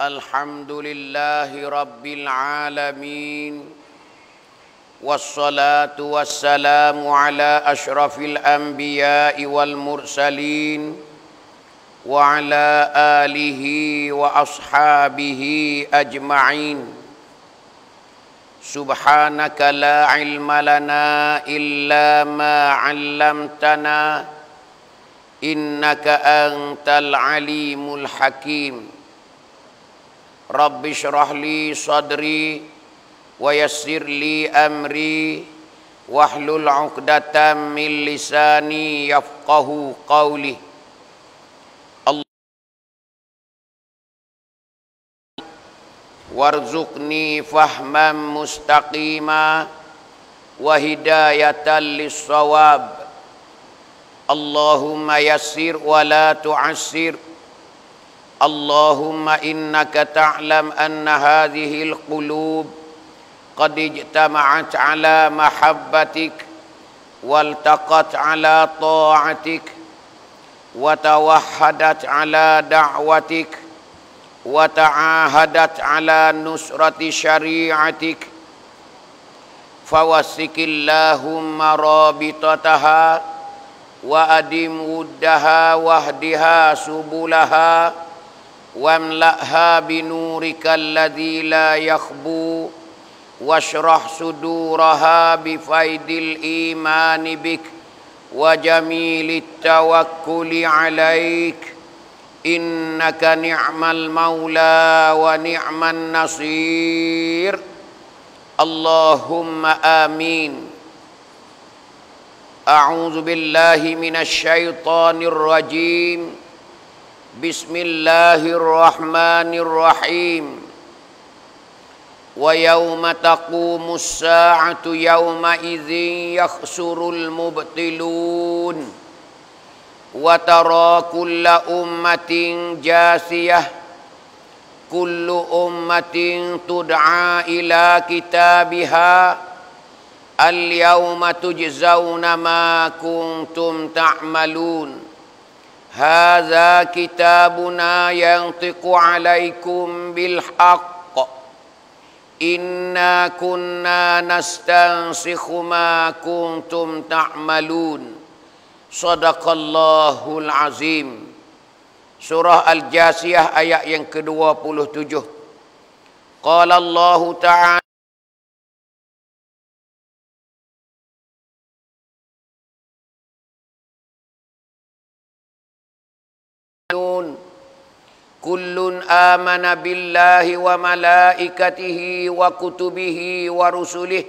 الحمد لله رب العالمين والصلاة والسلام على أشرف الأنبياء والمرسلين وعلى آله وأصحابه أجمعين سبحانك لا علم لنا إلا ما علمتنا إنك أنت العليم الحكيم رب اشرح لي صدري ويسر لي أمري واحلل عقدة من لساني يفقه قولي وارزقني فهما مستقيما وهداية للصواب اللهم يسر ولا تعسر اللهم إنك تعلم أن هذه القلوب قد اجتمعت على محبتك والتقت على طاعتك وتوحدت على دعوتك وتعاهدت على نصرة شريعتك فوسك اللهم رابطتها وأدم ودها واهدها سبلها واملأها بنورك الذي لا يخبو واشرح صدورها بفيد الإيمان بك وجميل التوكل عليك إنك نعم المولى ونعم النصير اللهم آمين أعوذ بالله من الشيطان الرجيم بسم الله الرحمن الرحيم ويوم تقوم الساعة يومئذ يخسر المبطلون وترى كل أمة جاسية كل أمة تدعى إلى كتابها اليوم تجزون ما كنتم تعملون ۖ Haza kitabuna yang tiku alaikum bilhaq Inna kunna nastansikhu ma kuntum ta'malun Sadaqallahul azim Surah Al-Jasiyah ayat yang ke-27 Qala Allahu ta'ala كل آمن بالله وملائكته وكتبه ورسله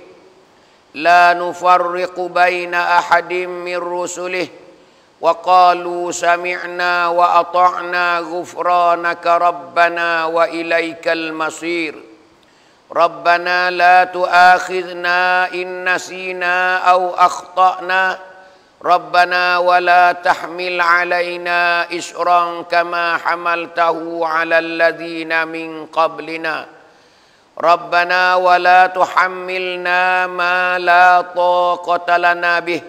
لا نفرق بين أحد من رسله وقالوا سمعنا وأطعنا غفرانك ربنا وإليك المصير ربنا لا تؤاخذنا إن نسينا أو أخطأنا ربنا ولا تحمل علينا اسرا كما حملته على الذين من قبلنا ربنا ولا تحملنا ما لا طاقه لنا به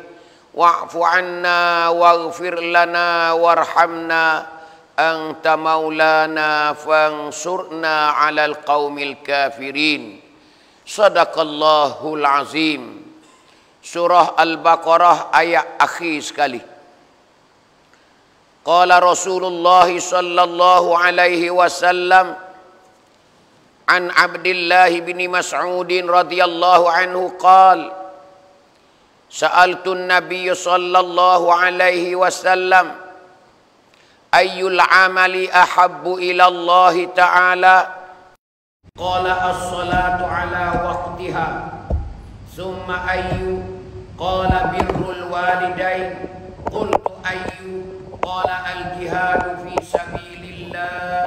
واعف عنا واغفر لنا وارحمنا انت مولانا فانصرنا على القوم الكافرين صدق الله العظيم surah al-baqarah ayat akhir sekali qala rasulullah sallallahu alaihi wasallam an abdillah bin mas'ud radhiyallahu anhu qala sa'altu an-nabiy sallallahu alaihi wasallam ayyul amali ahabbu ila allah ta'ala qala as-salatu ala waqtiha thumma ayyu قال بر الوالدين قلت أي أيوه. قال الجهاد في سبيل الله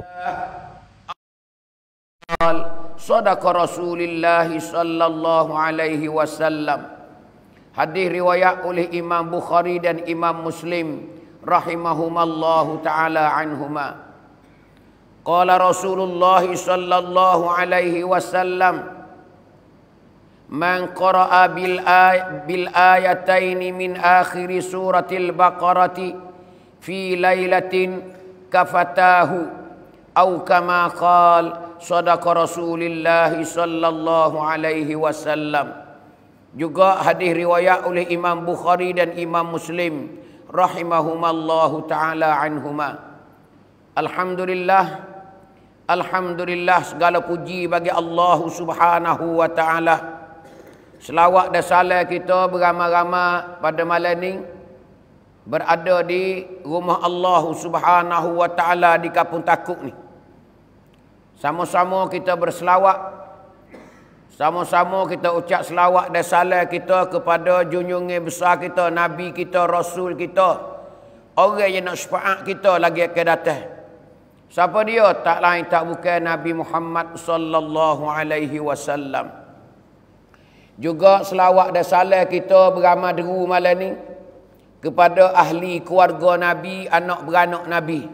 قال صدق رسول الله صلى الله عليه وسلم حديث رواية oleh بخاري Bukhari dan مسلم رحمهما الله تعالى عنهما قال رسول الله صلى الله عليه وسلم Man qara'a bil ay bil ayataini min akhir suratil baqarah fi lailatin kafatahu aw kama qala sadaqa rasulillah sallallahu alaihi wasallam juga hadis riwayat oleh Imam Bukhari dan Imam Muslim rahimahumallahu taala anhuma alhamdulillah alhamdulillah segala puji bagi Allah subhanahu wa taala Selawat dan salat kita beramah-ramah pada malam ini berada di rumah Allah Subhanahu wa taala di Kampung Takuk ni. Sama-sama kita berselawat. Sama-sama kita ucap selawat dan salam kita kepada junjungan besar kita, nabi kita, rasul kita. Orang yang nak syafaat kita lagi akan datang. Siapa dia? Tak lain tak bukan Nabi Muhammad sallallahu alaihi wasallam. Juga selawat dan salam kita beramal deru malam ni kepada ahli keluarga Nabi, anak beranak Nabi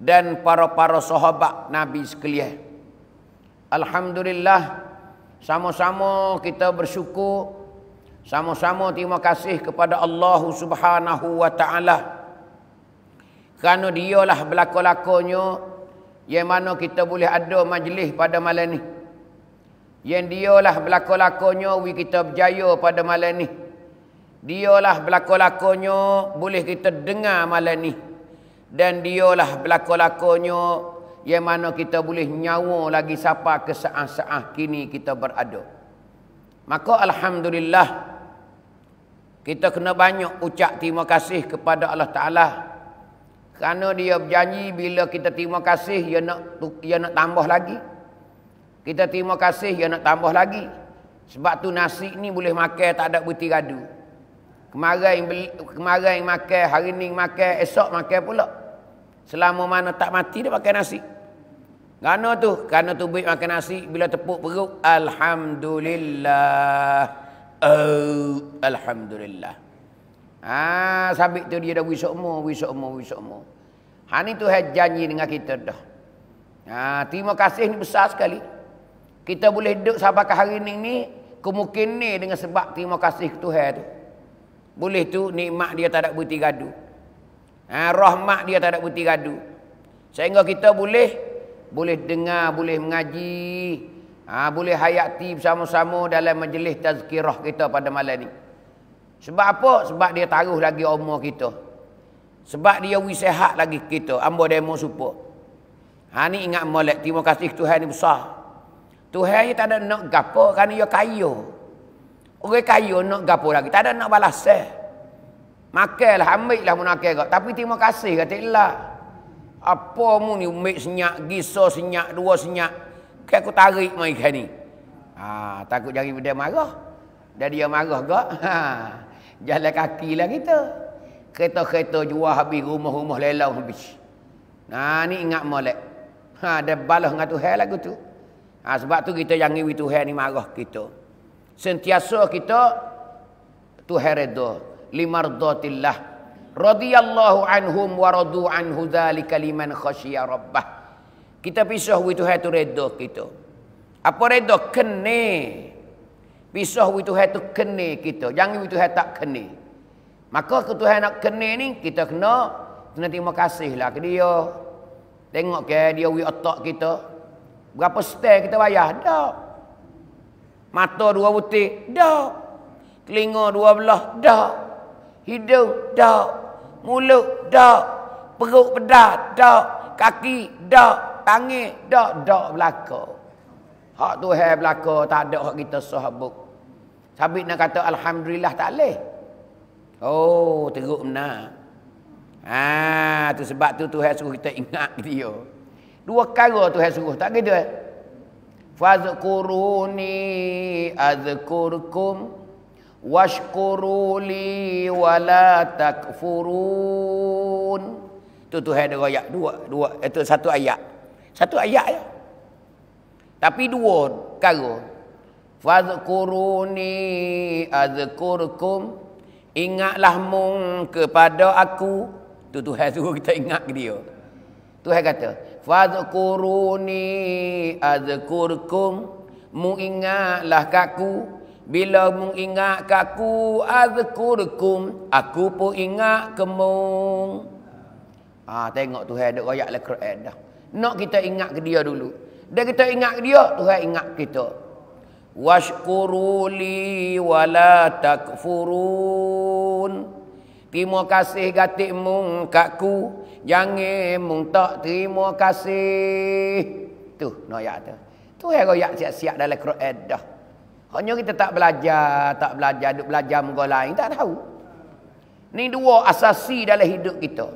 dan para-para sahabat Nabi sekalian. Alhamdulillah sama-sama kita bersyukur sama-sama terima kasih kepada Allah Subhanahu wa taala. Kerana dialah belako-lakonyo yang mana kita boleh ada majlis pada malam ni. Yang dialah berlaku-lakunya we kita berjaya pada malam ni. Dialah berlaku-lakunya boleh kita dengar malam ni. Dan dialah berlaku-lakunya yang mana kita boleh nyawa lagi siapa ke saat-saat kini kita berada. Maka Alhamdulillah kita kena banyak ucap terima kasih kepada Allah Ta'ala kerana dia berjanji bila kita terima kasih dia nak dia nak tambah lagi. Kita terima kasih yang nak tambah lagi. Sebab tu nasi ni boleh makan tak ada buti radu. Kemarin beli, kemarin makan, hari ni makan, esok makan pula. Selama mana tak mati dia pakai nasi. Kerana tu, kerana tu baik makan nasi bila tepuk perut, alhamdulillah. Oh, alhamdulillah. Ah, ha, sabik tu dia dah wisuk mu, wisuk mu, wisuk mu. Hani tu had janji dengan kita dah. Ah, terima kasih ni besar sekali. Kita boleh duduk sampai ke hari ini ni, kemungkin ni dengan sebab terima kasih ke Tuhan tu. Boleh tu nikmat dia tak ada berhenti gaduh. Ha, rahmat dia tak ada berhenti gaduh. Sehingga kita boleh boleh dengar, boleh mengaji, ha, boleh hayati bersama-sama dalam majlis tazkirah kita pada malam ni. Sebab apa? Sebab dia taruh lagi umur kita. Sebab dia wisehat lagi kita. Ambo demo supo. Ha ni ingat molek terima kasih Tuhan ni besar. Tuhan dia tak ada nak gapo kerana dia kayu, Orang kayu nak gapo lagi. Tak ada nak balas. Eh. Makailah, ambil lah munakil kau. Tapi terima kasih kata Allah. Apa mu ni umik senyak, giso senyak, dua senyak. Kek kan aku tarik mai kan ni. Ha, takut jari dia marah. Dan dia marah kau. Ha, jalan kaki lah kita. Kereta-kereta jual habis, rumah-rumah lelau habis. Nah, ni ingat molek. Ha, dia balas dengan tu hal lagu tu. Ha, sebab tu kita yang wi Tuhan ni marah kita. Sentiasa kita Tuhan redha limardatillah. Radiyallahu anhum wa radu anhu zalika liman khasyia rabbah. Kita pisah wi Tuhan tu redha kita. Apa redha kene? Pisah wi Tuhan tu kene kita. Yang wi Tuhan tak kene. Maka ke Tuhan nak kene ni kita kena kena terima kasihlah ke dia. Tengok ke dia wi otak kita. Berapa stel kita bayar? Tak. Mata dua butir? Tak. Telinga dua belah? Tak. Hidung? Tak. Mulut? Tak. Perut pedas? Tak. Kaki? Tak. tangan, Tak. Tak belaka. Hak tu hai belaka. Tak ada hak kita sahabat. Sabit nak kata Alhamdulillah tak boleh. Oh, teruk benar. Ah, tu sebab tu Tuhan suruh kita ingat dia. Gitu. Dua kara Tuhan suruh. Tak kira. Eh? Fazkuruni azkurkum washkuruli wala takfurun. Itu Tuhan ada dua, dua. Itu satu ayat. Satu ayat ya. Tapi dua kara. Fazkuruni azkurkum ingatlah mung kepada aku. Itu Tuhan suruh kita ingat ke dia. Tuhan kata, Fadkuruni azkurkum Mu ingatlah kaku Bila mu ingat kaku azkurkum Aku pun ingat kemu ha, Tengok tu ada rakyat lah Quran dah Nak kita ingat ke dia dulu Dan kita ingat ke dia Tuhan ingat kita Washkuruli wala takfurun Terima kasih gatikmu kaku Jangan mung tak terima kasih. Tu, nak ayat tu. Tu yang ayat siap-siap dalam Quran dah. Hanya kita tak belajar, tak belajar, duk belajar muka lain, tak tahu. Ni dua asasi dalam hidup kita.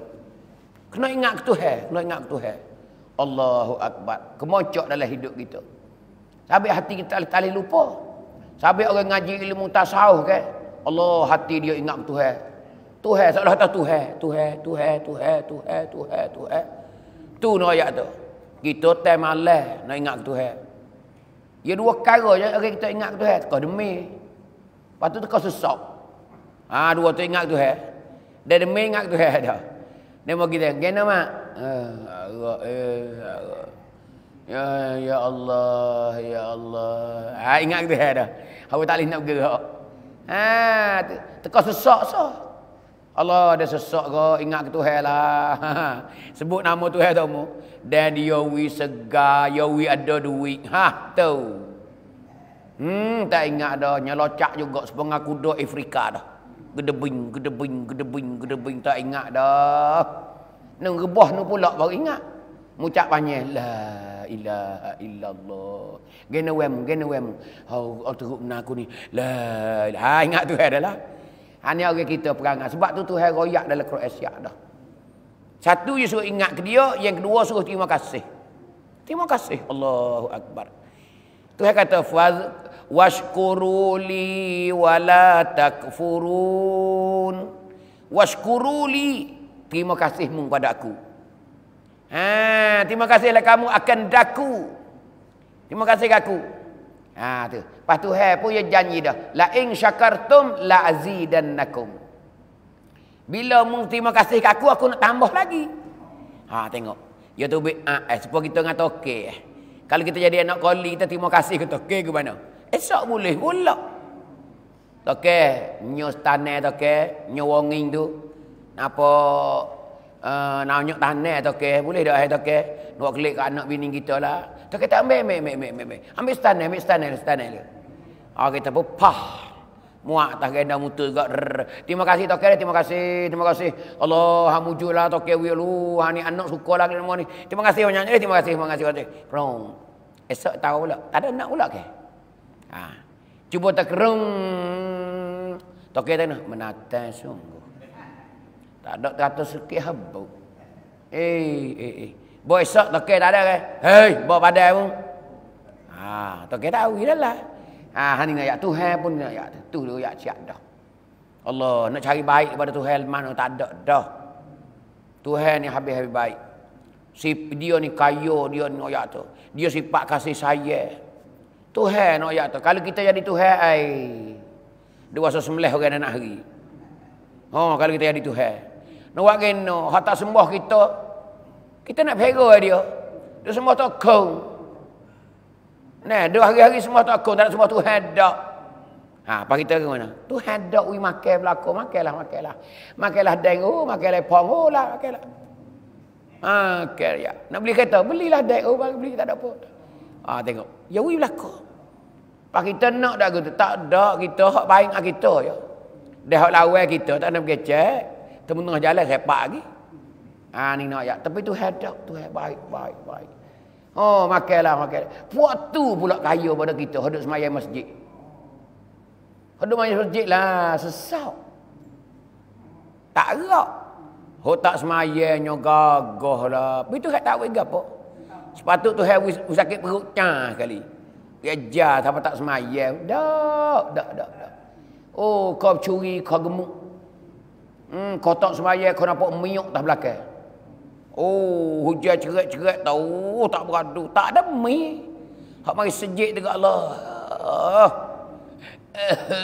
Kena ingat ke Tuhan, kena ingat ke Tuhan. Allahu Akbar. Kemocok dalam hidup kita. Sampai hati kita tak boleh lupa. Sampai orang ngaji ilmu tasawuf ke. Kan, Allah hati dia ingat ke Tuhan. Tuhan seolah kata Tuhan, Tuhan, Tuhan, Tuhan, Tuhan, Tuhan, Tuhan. Tu no ayat tu. Kita tai malas nak ingat ke Tuhan. Ya dua perkara je okay, kita ingat ke Tuhan, kau demi. Patu tu kau sesak. Ha dua tu ingat ke Tuhan. Dia demi ingat ke Tuhan dah. Dia mau kita kena mak. Eh, ya ya Allah, ya Allah. Ha ingat ke Tuhan dah. Aku tak leh nak bergerak. Ha, teka sesak-sesak. Allah ada sesak ke ingat ke Tuhan lah. Sebut nama Tuhan tau mu. Dan dia wi segar, dia wi ada duit. Ha, tu. Hmm, tak ingat dah nyelocak juga sepengah kuda Afrika dah. Gedebing, gedebing, gedebing, gedebing tak ingat dah. Nang rebah nu pula baru ingat. Mucak panjang la ilaha illallah. Gena wem, gena wem. Oh, oh teruk nak aku ni. La ilaha ha, ingat tu adalah. Eh, hanya orang kita perangai. Sebab tu Tuhan royak dalam Kroasia dah. Satu je suruh ingat ke dia. Yang kedua suruh terima kasih. Terima kasih. Allahu Akbar. Tuhan kata, Washkuruli wala takfurun. Washkuruli. Terima kasihmu pada aku. Ha, terima kasihlah kamu akan daku. Terima kasih aku. Ha tu. Lepas tu hai pun dia janji dah. La in syakartum la azidannakum. Bila mu terima kasih kat aku aku nak tambah lagi. Ha tengok. Ya tu be ha, eh supaya kita ngat okey eh. Kalau kita jadi anak koli kita terima kasih kita okey ke mana? Esok boleh pula. Okey, nyo stane tu okey, nyo wonging tu. Napa eh uh, nak nyok tanah tu okey, boleh dak eh tu okey. Nak klik kat anak bini kita lah. Tu kita ambil, ambil, ambil, ambil, ambil. Ambil stand ni, ambil stanel. ni, Ah kita pun pah. Muak tak kena mutu juga. Terima kasih tokek terima kasih, terima kasih. Allah hamujulah tokek wi lu, ha ni anak suka lagi semua ni. Terima kasih banyak ni, terima kasih, terima kasih banyak. Prong. Esok tahu pula. Tak ada nak pula ke? Ha. Cuba tak kerung. Tokek tak menatang sungguh. Tak ada teratur sikit habuk. Eh, eh, eh. Buat esok tokeh tak ada ke? Hei, buat pada pun. Ah, tak tak tahu gila lah. Ah, Ha, hani ngayak Tuhan pun ngayak tu. Tu dia ngayak siap dah. Allah, nak cari baik kepada Tuhan mana tak ada dah. Tuhan ni habis-habis baik. Si, dia ni kayu dia ni ngayak tu. Dia pak kasih saya. Tuhan nak ngayak tu. Kalau kita jadi Tuhan, ay, dua sasa semelih orang anak hari. Oh, kalau kita jadi Tuhan. Nak buat gini, hatta sembah kita, kita nak pera lah dia. Dia semua tokong. Nah, dua hari-hari semua tokong. Tak ada semua tu dah. Ha, apa kita ke mana? Tu hendak we makan belako, makanlah, makanlah. Makanlah deng, oh, makanlah pong, oh lah, makanlah. Ha, okay, ya. Nak beli kereta, belilah deng, oh, bagi beli, tak ada apa. Ha, tengok. Ya, we belako. Apa kita nak dah gitu? Tak ada, kita hak baik kita, ya. Dia hak lawan kita, tak ada pergi cek. Temu tengah jalan, repak lagi. Ha ni nak ayat. Tapi tu head up tu eh. baik baik baik. Oh, makanlah makan. Puak tu pula kaya pada kita hendak semayang masjid. Hendak semayang masjid lah sesak. Tak gerak. Hok tak semayang nyo gagah lah. Tapi tu hak tak wei gapo. Sepatut tu hai sakit perut cah kali. Dia jah siapa tak semayang. Dak, dak, dak, Oh, kau curi, kau gemuk. Hmm, kau tak semayang, kau nampak miuk tak belakang. Oh, hujan cerat-cerat tahu, oh, tak beradu, tak ada mi. Hak mari sejik dekat Allah.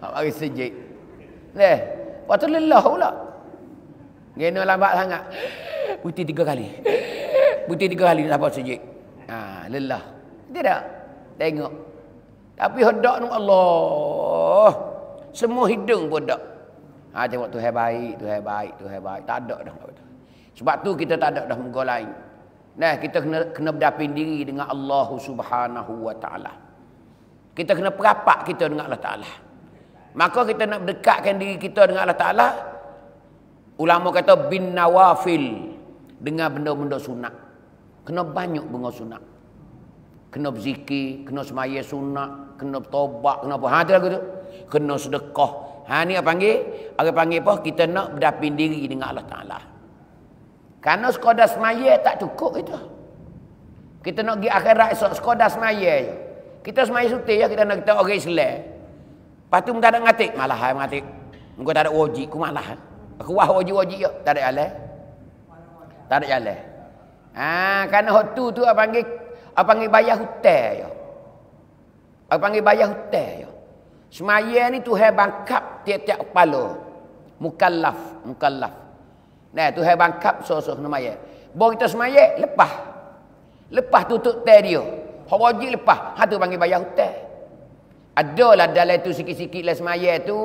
Hak mari sejik. Leh, waktu lelah pula. Gena lambat sangat. Putih tiga kali. Putih tiga kali dapat sejik. Ha, lelah. Tidak. Tengok. Tapi hendak Allah. Semua hidung pun tak. Ha, tengok Tuhan baik, Tuhan baik, Tuhan baik. Tak ada dah. Sebab tu kita tak ada dah muka lain. Nah, kita kena kena berdapin diri dengan Allah Subhanahu Wa Taala. Kita kena perapak kita dengan Allah Taala. Maka kita nak dekatkan diri kita dengan Allah Taala. Ulama kata bin nawafil dengan benda-benda sunat. Kena banyak benda sunat. Kena berzikir, kena semaya sunat, kena bertobat, kena apa. Ha, tu lagu tu. Kena sedekah, Ha ni orang panggil, orang panggil apa? Kita nak berdamping diri dengan Allah Taala. Karena sekadar semaya tak cukup itu. Kita nak pergi akhirat esok sekadar semaya je. Kita semaya suti ya, kita nak kita orang Islam. Lepas tu muka tak ngatik, malah hai eh, ngatik. Muka tak ada wajib, ku malah. Aku wah wajib-wajib ya, tak ada alah. Tak ada alah. Ha, karena waktu tu apa panggil apa panggil bayar hutang ya. Apa panggil bayar hutang ya. Semaya ni tu Tuhan bangkap tiap-tiap kepala. Mukallaf, mukallaf. Nah, Tuhan bangkap so-so semaya. Bawa kita semaya, lepas. Lepas tutup teh dia. Horoji lepas. Ha tu panggil bayar hutang. Adalah dalam tu sikit-sikit lah semaya tu.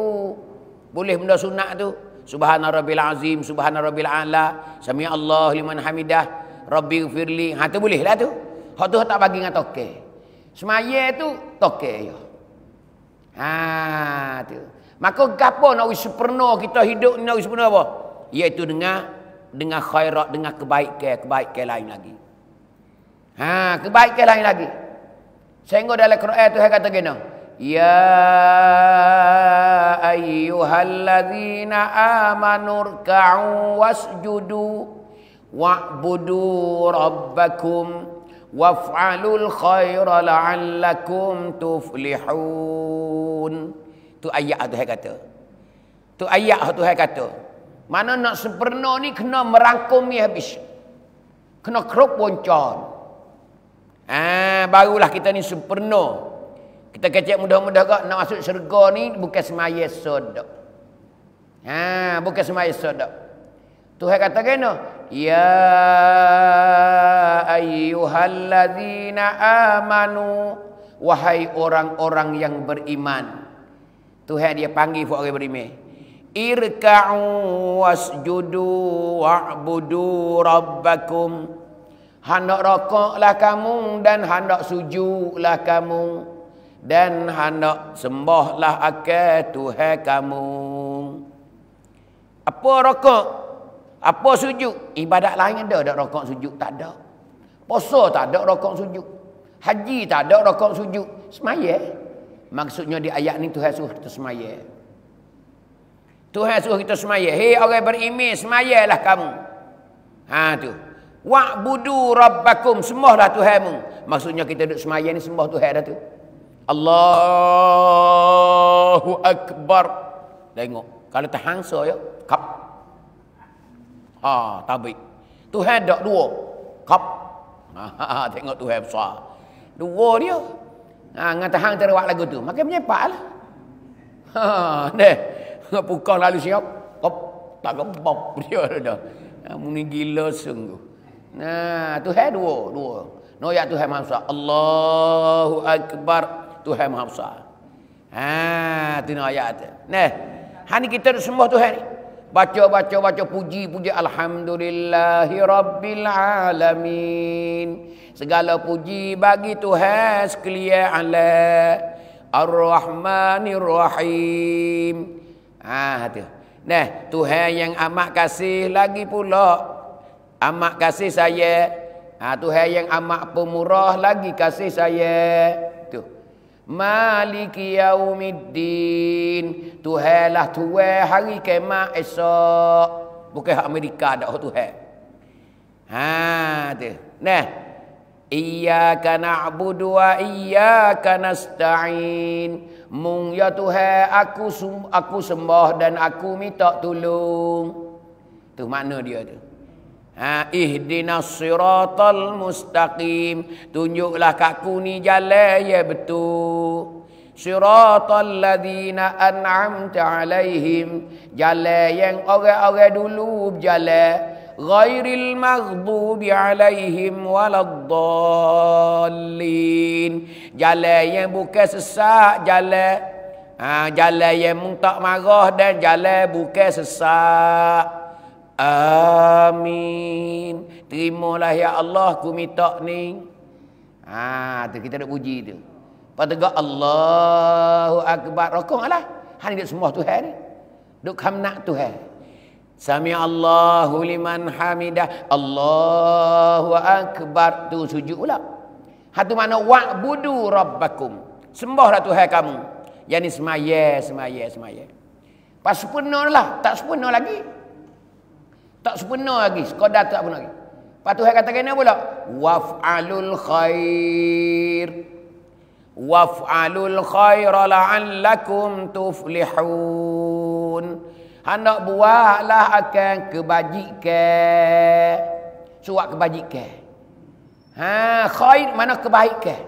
Boleh benda sunat tu. Subhanarabbil azim, subhanarabbil ala. Sami Allah liman hamidah. Rabbi firli. Ha tu boleh lah tu. Ha tu tak bagi dengan toke. Semaya tu, toke ya. Ha tu. Maka gapo nak wis sempurna kita hidup ni nak wis sempurna apa? Iaitu dengan dengan khairat, dengan kebaikan, kebaikan lain lagi. Ha, kebaikan lain lagi. Saya tengok dalam Quran tu kata gini. Ya ayyuhalladzina amanu ruk'u wasjudu wa'budu rabbakum waf'alul khaira la'allakum tuflihun. Tu ayat lah tu hai kata. Tu ayat lah tu hai kata. Mana nak sempurna ni kena merangkum ni habis. Kena kerup boncor. Ah, ha, barulah kita ni sempurna. Kita kecek mudah-mudah kak nak masuk syurga ni bukan semaya sodok. Ah, ha, bukan semaya sodok. Tuhan kata kena, يا ايها الذين امنوا wahai orang-orang yang beriman Tuhan dia panggil buat orang beriman irka'u wasjudu wa'budu rabbakum hendak rokoklah kamu dan hendak sujudlah kamu dan hendak sembahlah akal Tuhan kamu apa rokok? Apa sujud? Ibadat lain ada, ada rokok sujud? Tak ada. Poso tak ada rokok sujud. Haji tak ada rokok sujud. Semaya. Maksudnya di ayat ni Tuhan suruh kita semaya. Tuhan suruh kita semaya. Hei orang berimej, semayalah kamu. Ha tu. Wa'budu rabbakum semuahlah Tuhanmu. Maksudnya kita duduk semaya ni sembah Tuhan dah tu. Allahu akbar. Tengok. Kalau terhangsa ya. Kap. Ha, tabik. Tuhan dak dua. Kap. Ha, ha, ha, tengok Tuhan besar. Dua dia. Ha, ngata hang terawak lagu tu. Makin menyepak lah. Ha, deh. Pukang lalu siap. Kap. Tak kebap dia dah. Ha, Muni gila sungguh. Nah, ha, Tuhan dua. Dua. No, ya Tuhan Maha Besar. Allahu Akbar. Tuhan Maha Besar. Ha, tu ayat tu. Nah. Hani kita sembah Tuhan ni. Baca baca baca puji puji alhamdulillahirabbilalamin. Segala puji bagi Tuhan sekalian Allah Ar-Rahmanir Rahim. Ha, tu. Nah, Tuhan yang amat kasih lagi pula amat kasih saya. Ha Tuhan yang amat pemurah lagi kasih saya. Maliki yaumiddin Tuhailah tuhai hari kemah esok Bukan hak Amerika dah tuhai Ha tu Nah Iyaka na'budu wa iyaka nasta'in Mung ya tuhai aku, aku sembah dan aku minta tolong Tu mana dia tu Ha, ihdinas siratal mustaqim. Tunjuklah kat aku ni jalan ya betul. Siratal ladina an'amta alaihim. Jalan yang orang-orang dulu berjalan. Ghairil maghdubi alaihim waladdallin. Jalan yang bukan sesak jalan. Ha, jalan yang muntak marah dan jalan bukan sesak. Amin. Terimalah ya Allah ku minta ni. Ha tu kita nak puji tu. Padahal Allahu akbar rakonglah. Hang dia semua Tuhan ni. Duk kam nak Tuhan. Sami Allahu liman hamidah. Allahu akbar tu sujud pula. Ha tu mana wa'budu rabbakum. Sembahlah Tuhan kamu. Yang ni semaya, semaya, semaya. Pas sepenuh lah. Tak sepenuh lagi. Tak sepenuh lagi. Sekodar tak sepenuh lagi. Lepas tu saya kata kena pula. Waf'alul khair. Waf'alul khair la'allakum tuflihun. buah lah akan kebajikan. Suat kebajikan. Ha, khair mana kebaikan.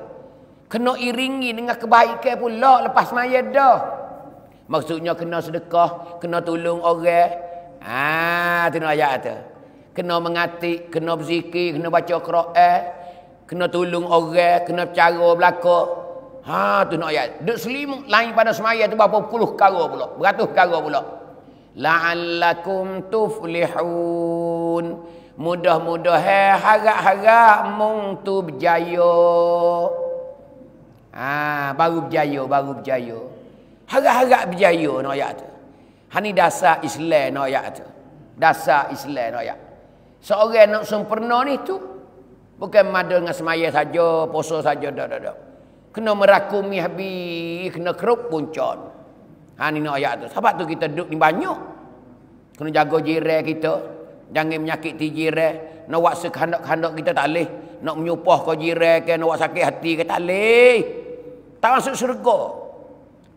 Kena iringi dengan kebaikan pula lepas maya dah. Maksudnya kena sedekah, kena tolong orang. Ah, ha, tu ayat tu. Kena mengati, kena berzikir, kena baca Quran, kena tolong orang, kena cara belaka. Ha, tu nak ayat. Duk selimut lain pada semaya tu berapa puluh kara pula. Beratus kara pula. La'allakum tuflihun. Mudah-mudahan mudah harap-harap mung tu berjaya. Ha, baru berjaya, baru berjaya. Harap-harap berjaya nak ayat tu. Hani dasar Islam no ayat tu. Dasar Islam no ayat. Seorang nak sempurna ni tu. Bukan madu dengan semaya saja, poso saja, dah, dah, dah. Kena merakumi habi, kena keruk puncon. Hani ni nak ayat tu. Sebab tu kita duduk ni banyak. Kena jaga jirai kita. Jangan menyakit ti jirai. Nak buat sekandak-kandak kita tak boleh. Nak menyupah kau jirai ke, nak buat sakit hati ke, tak boleh. Tak masuk syurga.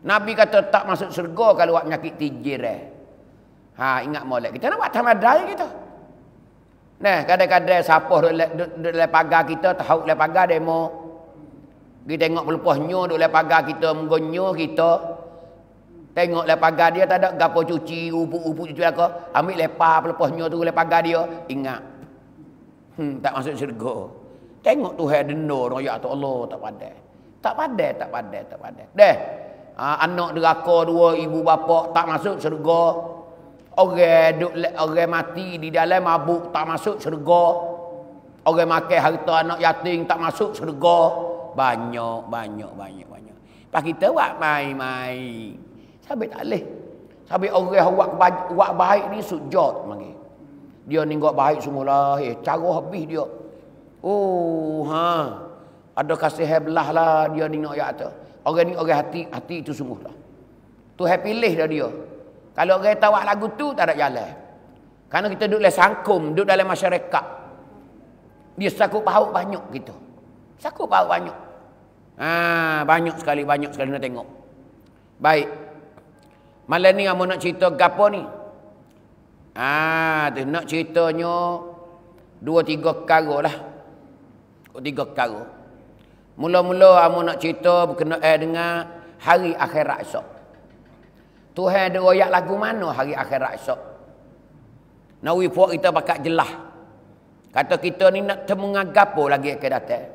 Nabi kata tak masuk surga kalau awak menyakit tijir eh. Ha ingat molek. Kita nak buat tamadai kita. Nah, kadang-kadang siapa duduk dalam pagar kita, tahu dalam pagar demo. Kita tengok pelepas nyu duduk dalam pagar kita, menggonyo kita. Tengok dalam pagar dia tak ada gapo cuci, upu-upu cuci apa. Ambil lepas pelepas nyu tu dalam pagar dia, ingat. Hmm, tak masuk syurga. Tengok tu hai denor, ya Allah, tak padah. Tak padah, tak padah, tak padah. Deh. Ha, anak deraka dua ibu bapa tak masuk syurga. Orang duk orang mati di dalam mabuk tak masuk syurga. Orang makan harta anak yatim tak masuk syurga. Banyak banyak banyak banyak. Pak kita buat mai main Sampai tak leh. Sampai orang buat buat baik ni sujud mangi. Dia ni buat baik semula, eh cara habis dia. Oh ha. Ada kasih hablah lah dia ni nak ya atas. Orang ni orang hati, hati itu sungguh lah. Tu happy leh dah dia. Kalau orang tawak lagu tu, tak ada jalan. Karena kita duduk dalam sangkum, duduk dalam masyarakat. Dia sakup pahuk banyak gitu. Sakup pahuk banyak. Ha, banyak sekali, banyak sekali nak tengok. Baik. Malam ni kamu nak cerita gapo ni? Ha, tu nak ceritanya dua tiga karo lah. Dua tiga karo. Mula-mula amun nak cerita berkena eh dengan hari akhirat esok. Tuhan ada royak lagu mana hari akhirat esok? Nawi puak kita pakak jelah. Kata kita ni nak temu temengagapo lagi ke datang.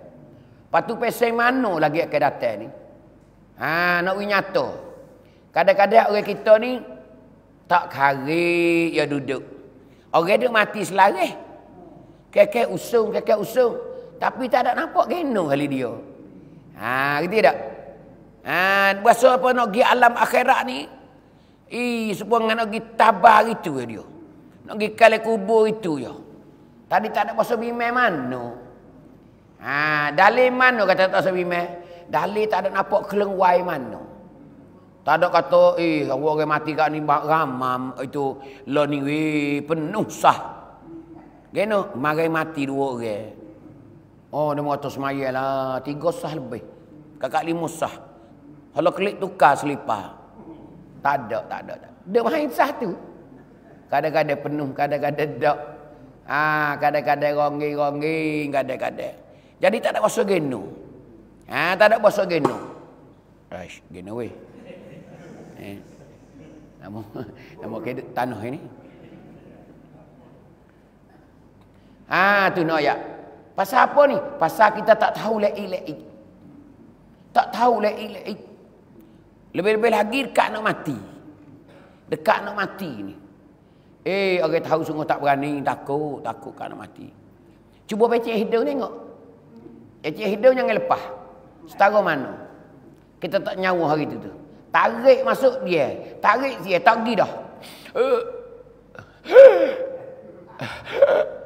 Patu pesen mana lagi ke datang ni? Ha, nak wi nyato. Kadang-kadang orang kita ni tak kari ya duduk. Orang dia mati selaris. Kekek usung, kekek usung. Tapi tak ada nampak geno kali dia. Ha, gitu tak? Ha, bahasa apa nak pergi alam akhirat ni? Ih, semua nak pergi tabar itu ya dia. Nak pergi kali kubur itu ya. Tadi tak ada bahasa bimai mana? Ha, dalil mana kata tak bahasa bimai? Dalil tak ada nampak kelengwai mana? Tak ada kata, eh, orang yang mati kat ni ramam, itu, lo ni, penuh sah. Gino, mari mati dua orang. Oh, dia mengatakan semaya lah. Tiga sah lebih. Kakak lima sah. Kalau klik tukar selipar. Tak ada, tak ada. Tak. Dia main sah tu. Kadang-kadang penuh, kadang-kadang tak. Ha, kadang-kadang rongi, rongi, kadang-kadang. Jadi tak ada bahasa genu. Ha, tak ada bahasa genu. Rush, genu weh. Eh. Nama, nama kedut tanah ini. Ha, tu nak Pasal apa ni? Pasal kita tak tahu la'i la'i. Tak tahu la'i la'i. Lebih-lebih lagi dekat nak mati. Dekat nak mati ni. Eh, orang tahu sungguh tak berani, takut, takut kan nak mati. Cuba pecik hidung tengok. Pecik hidung jangan lepas. Setara mana? Kita tak nyawa hari itu tu. Tarik masuk dia. Tarik dia, tak pergi dah. Uh.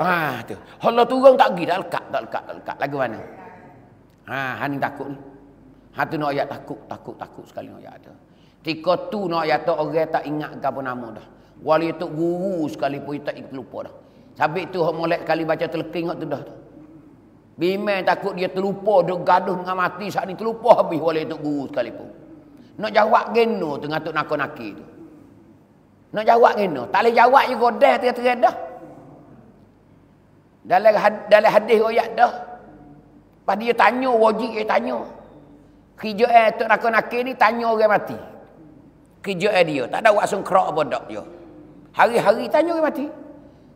Ah tu. Allah turun tak pergi dah lekat, tak lekat, tak lekat. Lagu mana? Ha, han takut ni. Ha tu nak no ayat takut, takut, takut sekali nak no ayat tu. Tika tu nak no ayat tu orang tak ingat apa nama dah. Wali tu guru sekali pun tak ikut lupa dah. Sampai tu hok molek kali baca telking hok tu dah. Bimen takut dia terlupa duk gaduh dengan mati saat ni terlupa habis wali tu guru sekali pun. Nak jawab geno tengah tu nakon-nakil tu. Nak jawab geno, tak leh jawab juga dah terang dalam dalam hadis royak dah pas dia tanya wajib dia tanya kerja eh tok nak nak ni tanya orang mati kerja eh, dia tak ada waksun kerak apa dak dia hari-hari tanya orang mati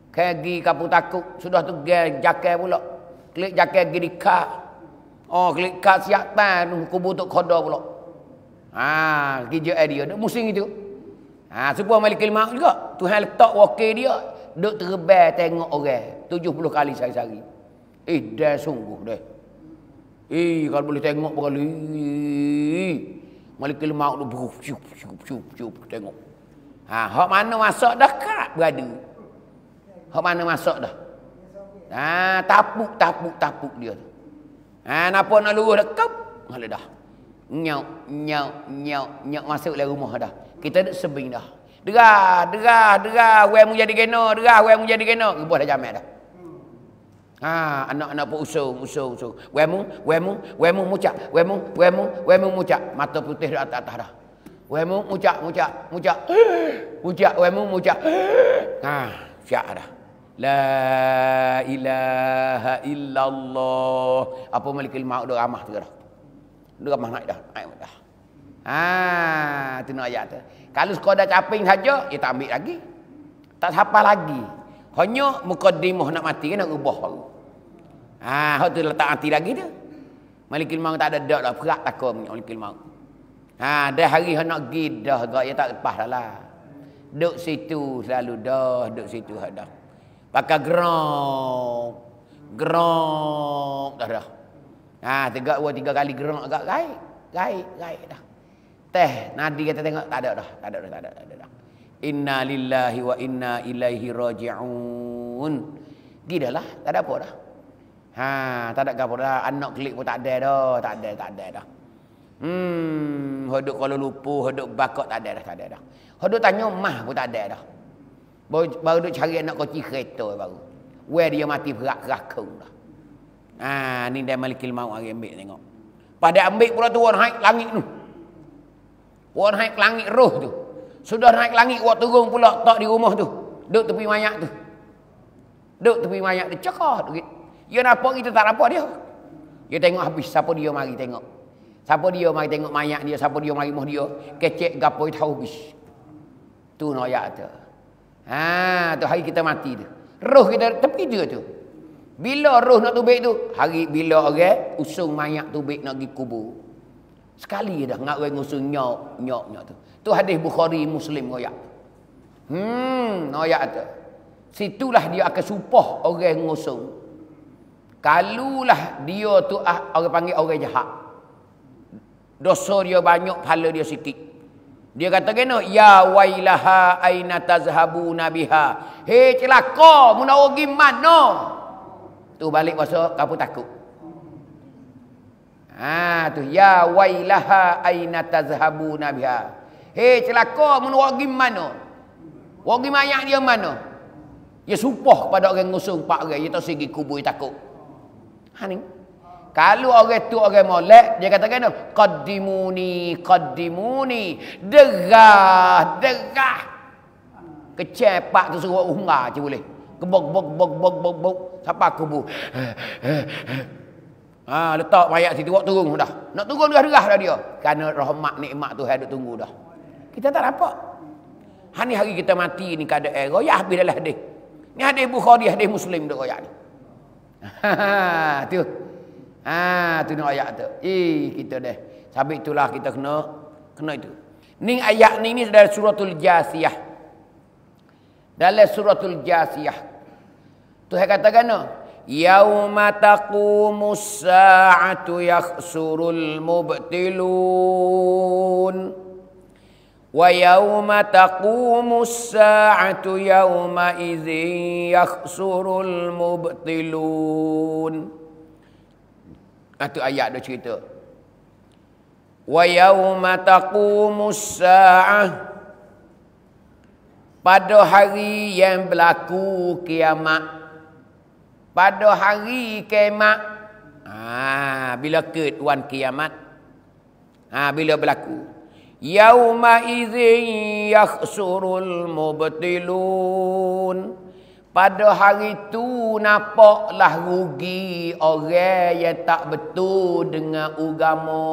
kegi kan kapu takut sudah tu gel jaket pula klik jaket gi dikak oh klik kak siap tan kubur tok khoda pula ha kerja eh, dia dak musim itu ha supaya malikul maut juga tuhan letak wakil dia duk terbang tengok orang Tujuh puluh kali sehari-hari. Eh, dah sungguh dah. Eh, kalau boleh tengok berkali. Malikil maut tu buh, syup, syup, syup, syup, tengok. Ha, hak mana masak dah kat berada. Hak mana masak dah. Ha, tapuk, tapuk, tapuk dia tu. Ha, napa nak lurus dah, kep, malah dah. Nyau, nyau, nyau, nyau masuk dalam rumah dah. Kita duduk sebing dah. Derah, derah, derah, wem jadi kena, derah, wem jadi kena. Rebus dah jamak dah. Ha, anak-anak pun usuh, usuh, usuh. Wemu, wemu, wemu mucak. Wemu, wemu, wemu mucak. Mata putih dah atas-atas dah. Wemu mucak, mucak, mucak. Mucak, wemu mucak. Ha, ah, siap dah. La ilaha illallah. Apa malikul maut dia ramah tu dah. Dia ramah naik dah. Naik dah. Ha, tu nak ayat tu. Kalau sekadar kaping saja, dia tak ambil lagi. Tak sapa lagi. Hanya mukaddimah nak mati kan ubah baru. Ha, hak tu letak hati lagi dia. Malikil mau tak ada dak dah perak tak lah kau malikil mau. Ha, ada hari hendak nak gi dah gak ya tak lepas dah lah. Duk situ selalu dah, duk situ hak dah. Pakai gerong. Gerong dah dah. Ha, tegak dua tiga kali gerong agak gaik. Gaik, gaik dah. Teh, nadi kita tengok tak ada dah, tak ada dah, tak ada dah. Inna lillahi wa inna ilaihi raji'un. Gidalah, tak ada apa dah. Ha, tak ada apa dah. Anak klik pun tak ada dah, tak ada, tak ada dah. Hmm, hodok kalau lupa, hodok bakok tak ada dah, tak ada dah. Hodok tanya mah pun tak ada dah. Baru, baru duk cari anak kecil kereta baru. Where dia mati berak kau dah. Ha, ni dia malikil maut hari ambil tengok. Pada ambil pula tu orang haik langit tu. Orang haik langit roh tu. Sudah naik langit waktu turun pula tak di rumah tu. duk tepi mayat tu. duk tepi mayat tu cekah duit. Ya napa kita tak apa dia? Dia tengok habis siapa dia mari tengok. Siapa dia mari tengok mayat dia, siapa dia mari rumah dia. Kecek gapo itu habis. Tu noyak tu. Ha, tu hari kita mati tu. Roh kita tepi dia tu. Bila roh nak tubik tu? Hari bila orang okay, usung mayat tubik nak pergi kubur. Sekali dah ngak orang usung nyok, nyok, nyok tu. Tu hadis Bukhari Muslim koyak. Hmm, koyak tu. Situlah dia akan supah orang ngosong. Kalulah dia tu ah, orang panggil orang jahat. Dosa dia banyak, pahala dia sikit. Dia kata kena, Ya wailaha aina tazhabu nabiha. Hei celaka, muna ogi mana? Tu balik masa kamu takut. Ah ha, tu ya wailaha aina tazhabu nabiha. Hei eh, celaka menurut orang mana? Orang mayat dia mana? Dia supah kepada orang yang ngusung empat orang. Dia tak segi kubur dia takut. Ha ni. Kalau orang tu orang molek, dia kata kena. Qaddimuni, qaddimuni. Derah, derah. Kecil pak tu suruh umrah je boleh. Gebok, gebok, gebok, gebok, gebok, gebok. Siapa kubur? Ha, letak mayat situ, buat turun dah. Nak turun dah derah dah dia. Kerana rahmat nikmat tu, dia duduk tunggu dah. Kita tak nampak. Hari hari kita mati ni kada air royak habis dalam hadis. Ni hadis Bukhari, hadis Muslim dak royak ni. Ha tu. Ha tu ni ayat tu. Eh kita deh. Sampai itulah kita kena kena itu. Ni ayat ni ni dari suratul Jasiyah. Dalam suratul Jasiyah. Tu saya kata kena. Yauma taqumus sa'atu yakhsurul Yauma taqumus sa'atu yakhsurul mubtilun. ويوم تقوم الساعه يومئذ يخسر المبطلون Satu ayat dia cerita. Wa yawma taqumus sa'ah. Pada hari yang berlaku kiamat. Pada hari kiamat. Ha, bila ke tuan kiamat. Ha, bila berlaku. Yauma idzin yakhsurul mubtilun pada hari tu napaklah rugi orang yang tak betul dengan agama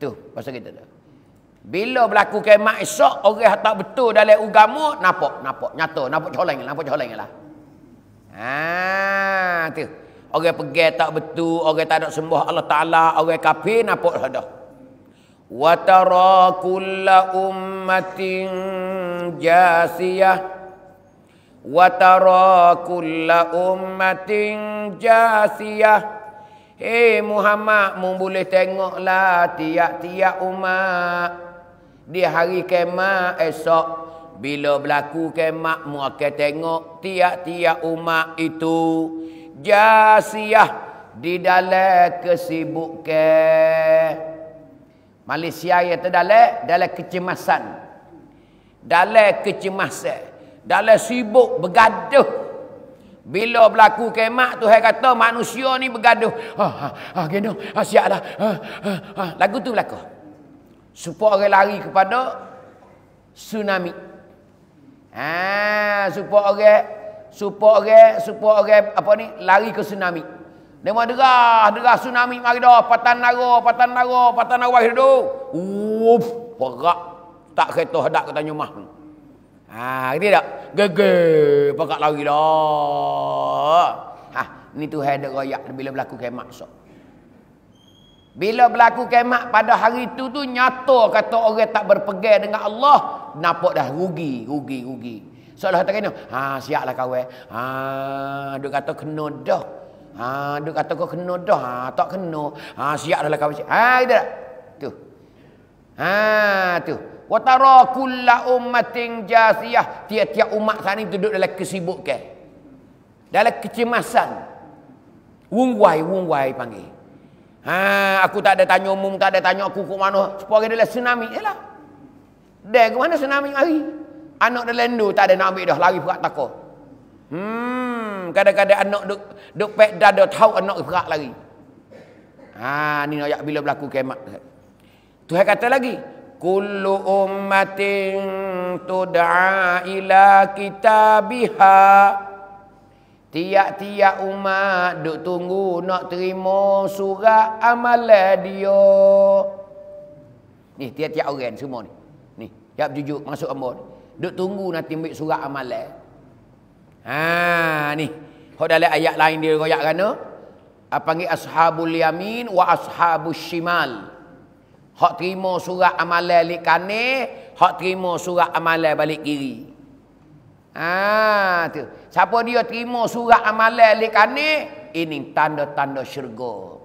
tu pasal kita tu bila berlaku kemak esok orang yang tak betul dalam agama napak napak nyata napak choleng, napak colang lah ha tu orang pergi tak betul orang tak ada sembah Allah Taala orang kafir napak sudah ha, وترى كل امه جاسيه وترى كل امه جاسيه Hei Muhammad, mu boleh tengoklah tiap-tiap umat di hari kiamat esok bila berlaku kiamat mu akan tengok tiap-tiap umat itu jasiah di dalam kesibukan. Malaysia yang terdalek dalam kecemasan. Dalam kecemasan. Dalam sibuk bergaduh. Bila berlaku kemak tu saya kata manusia ni bergaduh. Ha ah, ah, ha ah, ha gendong. Ha siaplah. Ha ha ha lagu tu berlaku. Supaya orang lari kepada tsunami. Ha supaya orang supaya orang supaya orang apa ni lari ke tsunami. Demo derah, derah tsunami mari dah, patan naro, patan naro, patan naro wahid tu. Uf, perak tak kereta hadap ke tanjung mah. Ha, gitu tak? Gege, perak lari dah. Ha, ni tu hadap royak bila berlaku kemak sok. Bila berlaku kemak pada hari itu tu nyata kata orang tak berpegang dengan Allah, nampak dah rugi, rugi, rugi. Seolah-olah tak kena, ha siaplah kawan. Eh. Ha, dia kata kena dah. Ha duk kata kau kena dah. Ha tak kena. Ha siap ha, dah kau. Ha gitu tak? Tu. Ha tu. Wa tara kullu ummatin jasiyah. Tiap-tiap umat sana itu duduk dalam kesibukan. Dalam kecemasan. Wungwai, wungwai panggil. Ha, aku tak ada tanya umum, tak ada tanya aku ke mana. Sepuluh hari dalam tsunami. Yalah. Dia ke mana tsunami hari? Anak dalam lendu tak ada nak ambil dah. Lari pekat takut. Hmm, kadang-kadang anak duk duk pek dada tahu anak gerak lagi. Ha, ni nak bila berlaku kemat. Tuhan kata lagi, kullu ummatin tud'a ila kitabiha. Tiap-tiap umat duk tunggu nak terima surat amalan dia. Ni tiap-tiap orang semua ni. Ni, tiap jujur masuk ambo. Duk tunggu nanti ambil surat amalan. Ha ni. Kau dalam ayat lain dia royak kena. Apa panggil ashabul yamin wa ashabus shimal. Hak terima surat amalan balik kanan, hak terima surat amalan balik kiri. Ha tu. Siapa dia terima surat amalan balik kanan, ini tanda-tanda syurga.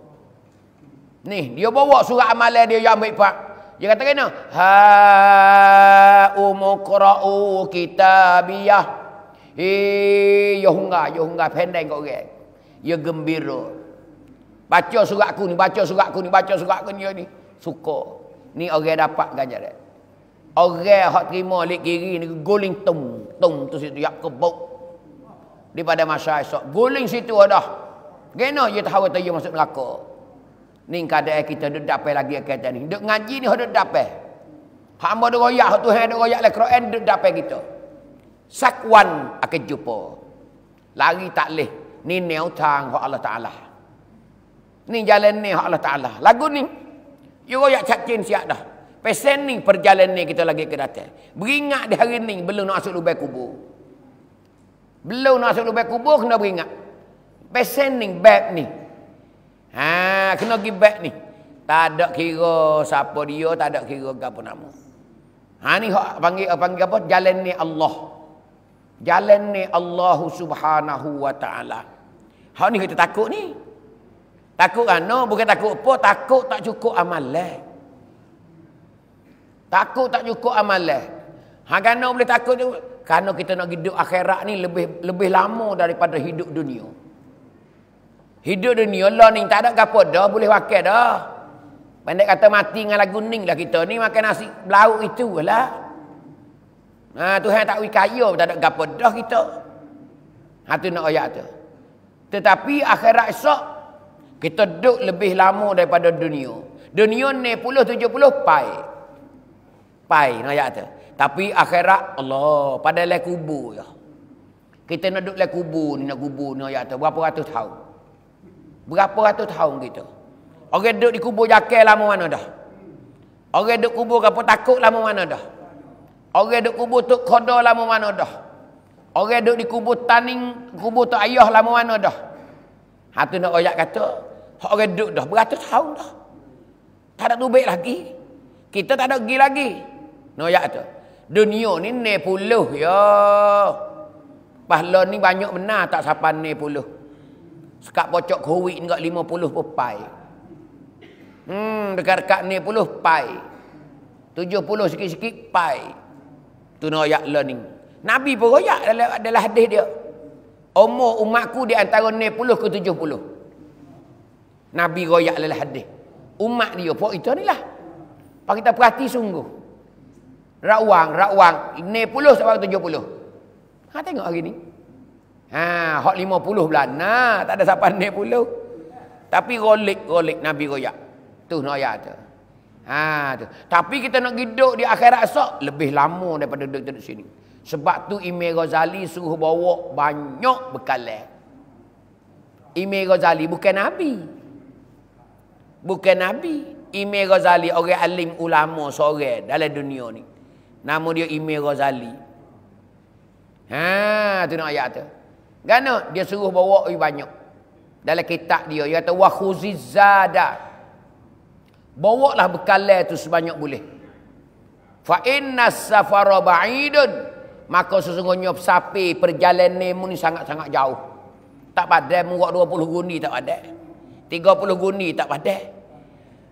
Ni, dia bawa surat amalan dia yang ambil pak. Dia kata kena, ha umqra'u kitabiyah. Hei, yo hungga, yo hungga pendek kok gek. Yo gembira. Baca surat aku ni, baca surat aku ni, baca surat aku ni ni. Suka. Ni orang dapat ganjaran. dia. Orang hak terima lik kiri ni guling tum tum tu situ yak kebuk. Di pada masa esok guling situ dah. Gena dia tahu tu dia masuk neraka. Ni kadang eh, kita duduk dapai eh lagi kata ni. Duduk ngaji ni duduk dapai. Eh. Hamba duduk royak, Tuhan duduk royak lah. Kera'an duduk dapai kita. Gitu. Sakwan akan jumpa. Lari tak leh. Ni neo tang ho Allah Taala. Ni jalan ni ho Allah Taala. Lagu ni. Yo royak cakin siap dah. Pesen ni perjalanan ni kita lagi ke datang. Beringat di hari ni belum nak masuk lubang kubur. Belum nak masuk lubang kubur kena beringat. Pesen ni bab ni. Ha, kena pergi bab ni. Tak ada kira siapa dia, tak ada kira apa nama. Ha ni panggil panggil apa? Jalan ni Allah. Jalan ni Allah subhanahu wa ta'ala. Hak ni kita takut ni. Takut kan? No, bukan takut apa. Takut tak cukup amal amalan. Takut tak cukup amal amalan. Ha kan boleh takut tu? Kerana kita nak hidup akhirat ni lebih lebih lama daripada hidup dunia. Hidup dunia lah ni tak ada apa dah. Boleh wakil dah. Pendek kata mati dengan lagu ning lah kita ni. Makan nasi belauk itu lah. Ha, Tuhan tak wik kaya tak ada gapo dah kita. Ha tu nak ayat tu. Tetapi akhirat esok kita duduk lebih lama daripada dunia. Dunia ni puluh tujuh puluh pai. Pai nak ayat tu. Tapi akhirat Allah pada lek kubur ya. Kita nak duduk lek kubur ni nak kubur ni ayat tu berapa ratus tahun. Berapa ratus tahun kita. Orang duduk di kubur jakal lama mana dah. Orang duduk kubur gapo takut lama mana dah. Orang duk kubur tu kodo lama mana dah. Orang duk di kubur taning, kubur tu ayah lama mana dah. Hatu nak ayat kata, orang duk dah beratus tahun dah. Tak ada tubik lagi. Kita tak ada gi lagi. Nak ayat tu. Dunia ni ne puluh ya. Pahlawan ni banyak benar tak sapan ne puluh. Sekat pocok kuwi ni kat lima puluh pepai. Hmm, dekat-dekat ni puluh pai. Tujuh puluh sikit-sikit pai. Tuna ayat lah ni. Nabi pun royak dalam, dalam hadis dia. Umur umatku di antara 90 ke 70. Nabi royak dalam hadis. Umat dia pun itu ni lah. Pak kita perhati sungguh. Rawang, rawang. 90 sampai 70. Ha tengok hari ni. Ha, hak 50 pula. Nah, tak ada siapa 90. Tapi rolik-rolik Nabi royak. Tu nak ayat tu. Ha, tu. Tapi kita nak hidup di akhirat esok, lebih lama daripada duduk di sini. Sebab tu Imam Ghazali suruh bawa banyak bekalan. Eh. Imam Ghazali bukan Nabi. Bukan Nabi. Imam Ghazali orang alim ulama seorang dalam dunia ni. Nama dia Imam Ghazali. Ha, tu nak ayat tu. Gana dia suruh bawa banyak. Dalam kitab dia, dia kata, Wahuzizadah. Bawa lah bekalai tu sebanyak boleh. Fa inna safara ba'idun. Maka sesungguhnya sapi perjalanan mu ni sangat-sangat jauh. Tak padah mu 20 guni tak padai. 30 guni tak padah.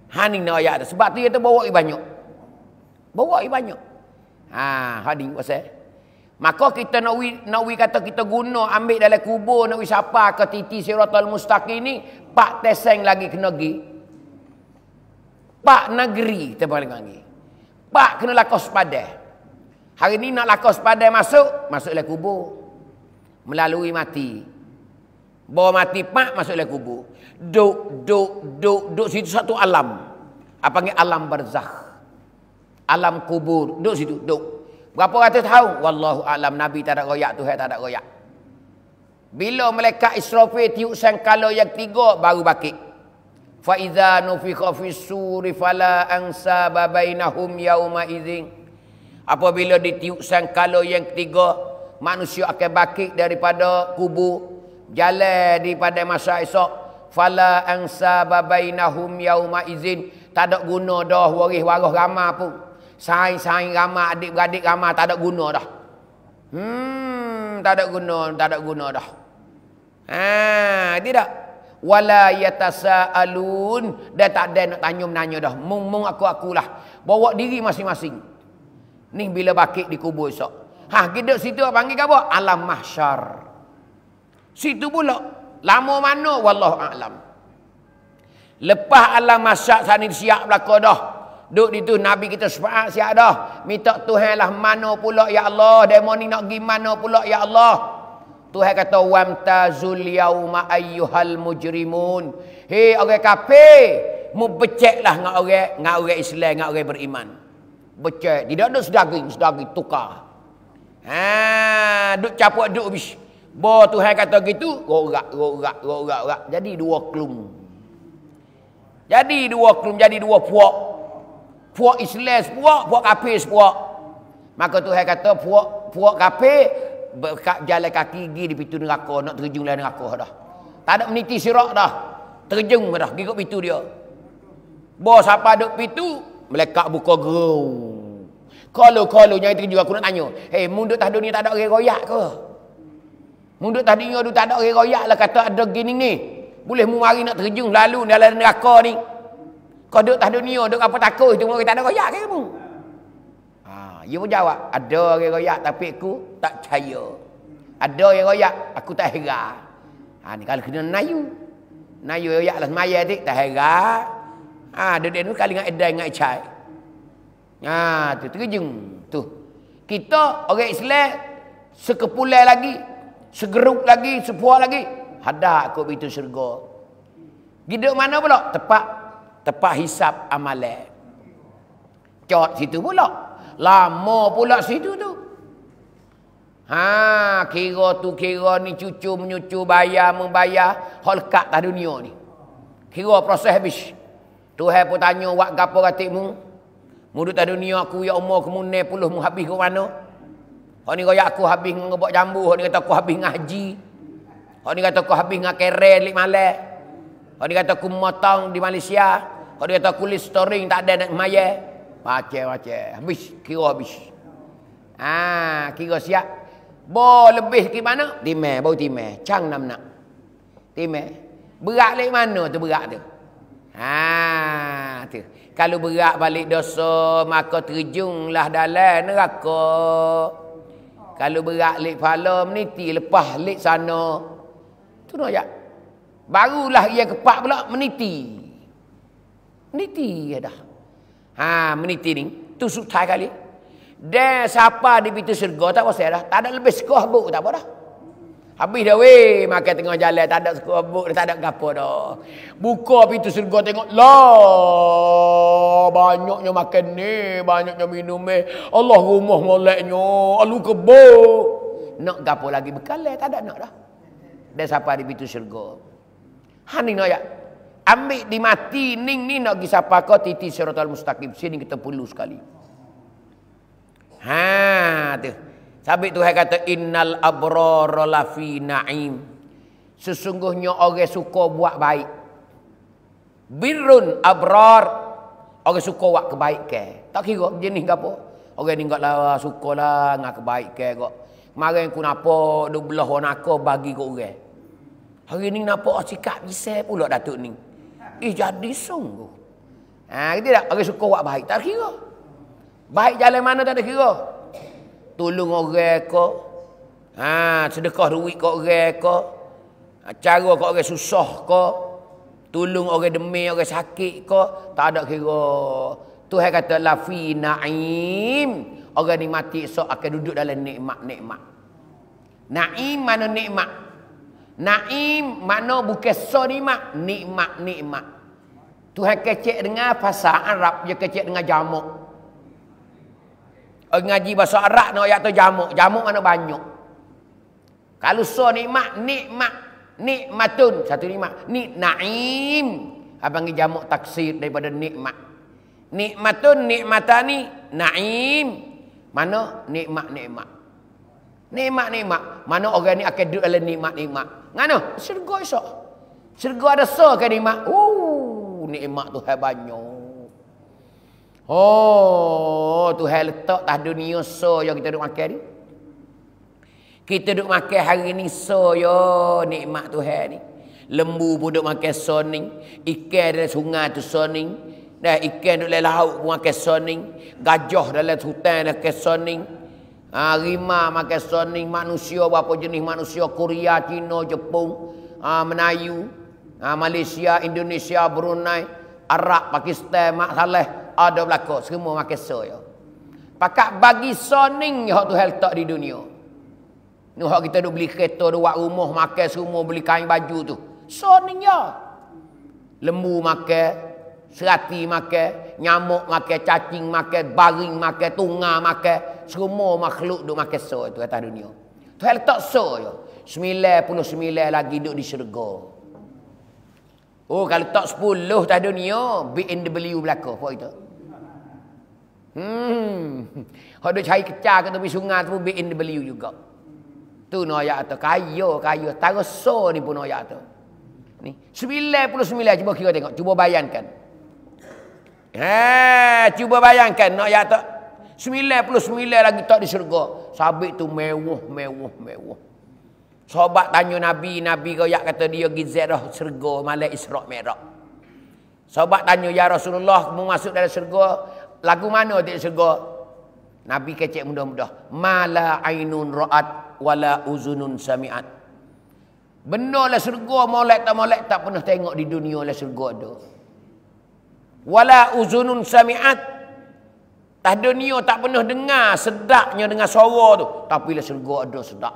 Hani ni nak ayat Sebab tu kita bawa banyak. Bawa banyak. Ha hadi pasal. Maka kita nak wi, nak wi kata kita guna ambil dalam kubur nak wi siapa ke titi siratal mustaqim ni pak teseng lagi kena pergi pak negeri terpanggil lagi. Pak kena lakau sepadan. Hari ini nak lakau sepadan masuk, masuklah kubur. Melalui mati. Bawa mati pak masuklah kubur. Duk, duk, duk, duk situ satu alam. Apa panggil alam berzah, Alam kubur. Duk situ, duk. Berapa ratus tahun? Wallahu alam Nabi tak ada royak, Tuhan tak ada royak. Bila mereka Israfil tiup sangkala yang tiga baru bakit. Fa idza nufikha fis-suri fala ansaba bainahum yauma idzin. Apabila ditiup sangkala yang ketiga, manusia akan bakit daripada kubur jalan daripada masa esok. Fala ansaba bainahum yauma idzin. Tak ada guna dah waris-waris ramah pun. Sain-sain ramah, adik-beradik ramah tak ada guna dah. Hmm, tak ada guna, tak ada guna dah. Ha, tidak wala yatasaalun dah tak ada nak tanya menanya dah mung mung aku akulah bawa diri masing-masing ni bila bakit di kubur esok ha kita situ apa panggil apa alam mahsyar situ pula lama mana wallahu alam lepas alam mahsyar sanin siap belaka dah Duk di tu Nabi kita sepaat siap dah. Minta Tuhan lah mana pula ya Allah. Demoni nak pergi mana pula ya Allah. Tuhan kata wamtazul yauma ayyuhal mujrimun. Hei orang kafir, mu beceklah dengan orang dengan orang Islam dengan orang beriman. Becek, tidak ada sedaging, sedaging tukar. Ha, duk capuk duk bis. Bo Tuhan kata gitu, gorak gorak gorak gorak. Jadi dua klum. Jadi dua klum jadi dua puak. Puak Islam puak, puak kafir puak. Maka Tuhan kata puak puak kafir berkap jalan kaki pergi di pintu neraka nak terjun dalam neraka dah tak ada meniti sirak dah terjun dah pergi ke pintu dia bos siapa dok pintu melekat buka gerau kalau-kalau nyai juga aku nak tanya hei eh, mundut tadi ni tak ada orang royak ke mundut tadi ni tak ada orang royak lah kata ada gini ni boleh mu mari nak terjun lalu dalam neraka ni kau duduk tak dunia oh, duduk apa takut itu orang tak ada royak ke kamu dia pun jawab, ada orang royak tapi aku tak percaya. Ada orang royak, aku tak heran. Ha, ni kalau kena nayu. Nayu royak lah semaya adik, tak heran. Ha, dia dia ni kali dengan edai, dengan cai. Ha, tu terjeng. Tu. Kita, orang Islam, sekepulai lagi, segeruk lagi, sepuah lagi. Hadar aku begitu syurga. Gidup mana pula? Tepat. Tepat hisap amalan. Cot situ pula. Lama pula situ tu. Ha, kira tu kira ni cucu menyucu bayar membayar hal kat tah dunia ni. Kira proses habis. Tuhan pun tanya wak gapo ratikmu? Mudut tah dunia aku ya umur kamu puluh mu habis ke mana? Hak ni gaya aku habis ngebok jambu, hak ni kata aku habis ngaji. Hak ni kata aku habis ngakere lik malam. Hak ni kata aku motong di Malaysia. Hak ni kata aku listoring tak ada nak mayar. Baca baca Habis Kira habis Haa Kira siap Boleh lebih ke mana Timah Baru timah Cang nak nak Timah Berak lagi mana tu berak tu Haa tu. Kalau berak balik dosa Maka terjunglah dalam neraka Kalau berak lagi pala Meniti lepas lagi sana Tu nak jat Barulah yang kepak pula Meniti Meniti ya dah Ha meniti ni tu sutai kali. Dan siapa di pintu syurga tak pasal dah. Tak ada lebih sekoh buk tak apa dah. Habis dah weh makan tengah jalan tak ada sekoh buk tak ada gapo dah. Buka pintu syurga tengok lah banyaknya makan ni, banyaknya minum ni. Allah rumah moleknya, alu kebo. Nak gapo lagi bekal tak ada nak dah. Dan siapa di pintu syurga. Hani nak ya ambil di mati ning ni nak kisah apa kau titi syaratul mustaqim sini kita perlu sekali ha tu sabit tu kata innal A'bror la fi naim sesungguhnya orang suka buat baik Birun A'bror orang suka buat kebaikan tak kira jenis gapo orang ni gak lah suka lah ngak kebaikan kok kemarin ku napa 12 orang aku bagi kat orang hari ni napa sikap bisa pula datuk ni Eh jadi sungguh. Ha, kita tak orang suka buat baik. Tak kira. Baik jalan mana tak ada kira. Tolong orang ke. Ha, sedekah duit ke orang ke. Ha, cara ke orang susah ke. Tolong orang demi, orang sakit ke. Tak ada kira. Tuhan kata, Lafi na'im. Orang ni mati esok akan duduk dalam nikmat-nikmat. Na'im mana nikmat? Naim mana bukan sorimak nikmat nikmat. Tuhan kecek dengan bahasa Arab dia kecek dengan jamuk. Orang ngaji bahasa Arab nak ayat tu jamuk. Jamuk mana banyak. Kalau so nikmat nikmat nikmatun satu nikmat. Ni naim. abang ngi jamuk taksir daripada nikmat. Nikmatun nikmatani naim. Mana nikmat nikmat. Nikmat nikmat. Mana orang ni akan duduk dalam nikmat nikmat. Ngana? Syurga esok. Syurga ada so ke nikmat? Oh, nikmat tu hai banyak. Oh, tu hai letak tak dunia so yang kita duk makan ni. Kita duk makan hari ni so yo nikmat tu hai ni. Lembu pun duk makan so ni. Ikan dari sungai tu so ni. Dah ikan duk dari laut pun makan so ni. Gajah dalam hutan dah makan so Harimah ha, makan soning manusia Berapa jenis manusia Korea, Cina, Jepun ha, ah, Menayu ha, ah, Malaysia, Indonesia, Brunei Arab, Pakistan, Mak Saleh Ada ah, belakang Semua makan so ya. Pakat bagi soning Yang tu hal tak di dunia Ni hak kita duk beli kereta duk buat rumah makan semua beli kain baju tu. Soning ya. Lembu makan, serati makan, nyamuk makan cacing makan baring makan tunga makan semua makhluk duk makan so itu atas dunia Tuhan tak so je sembilan puluh sembilan lagi duduk di syurga. Oh, kalau tak sepuluh tak dunia, BNW belakang. Apa itu? Hmm. Kalau dia cari kecah ke tepi sungai, tu BNW juga. Tu no ayat tu. Kaya, kaya. Tak so ni pun no ayat tu. Ni. Sembilan puluh sembilan. Cuba kira tengok. Cuba bayangkan. Eh, cuba bayangkan nak ya tak 99 lagi tak di syurga. Sabit tu mewah, mewah, mewah. Sobat tanya Nabi, Nabi kau kata dia pergi zairah syurga malam Isra Mikraj. Sobat tanya ya Rasulullah, mau masuk dalam syurga, lagu mana di syurga? Nabi kecek mudah-mudah. Mala ainun ra'at wala uzunun sami'at. Benarlah syurga molek tak molek tak pernah tengok di dunia lah syurga tu wala uzunun sami'at tah dunia tak pernah dengar sedapnya dengan suara tu tapi lah syurga ada sedap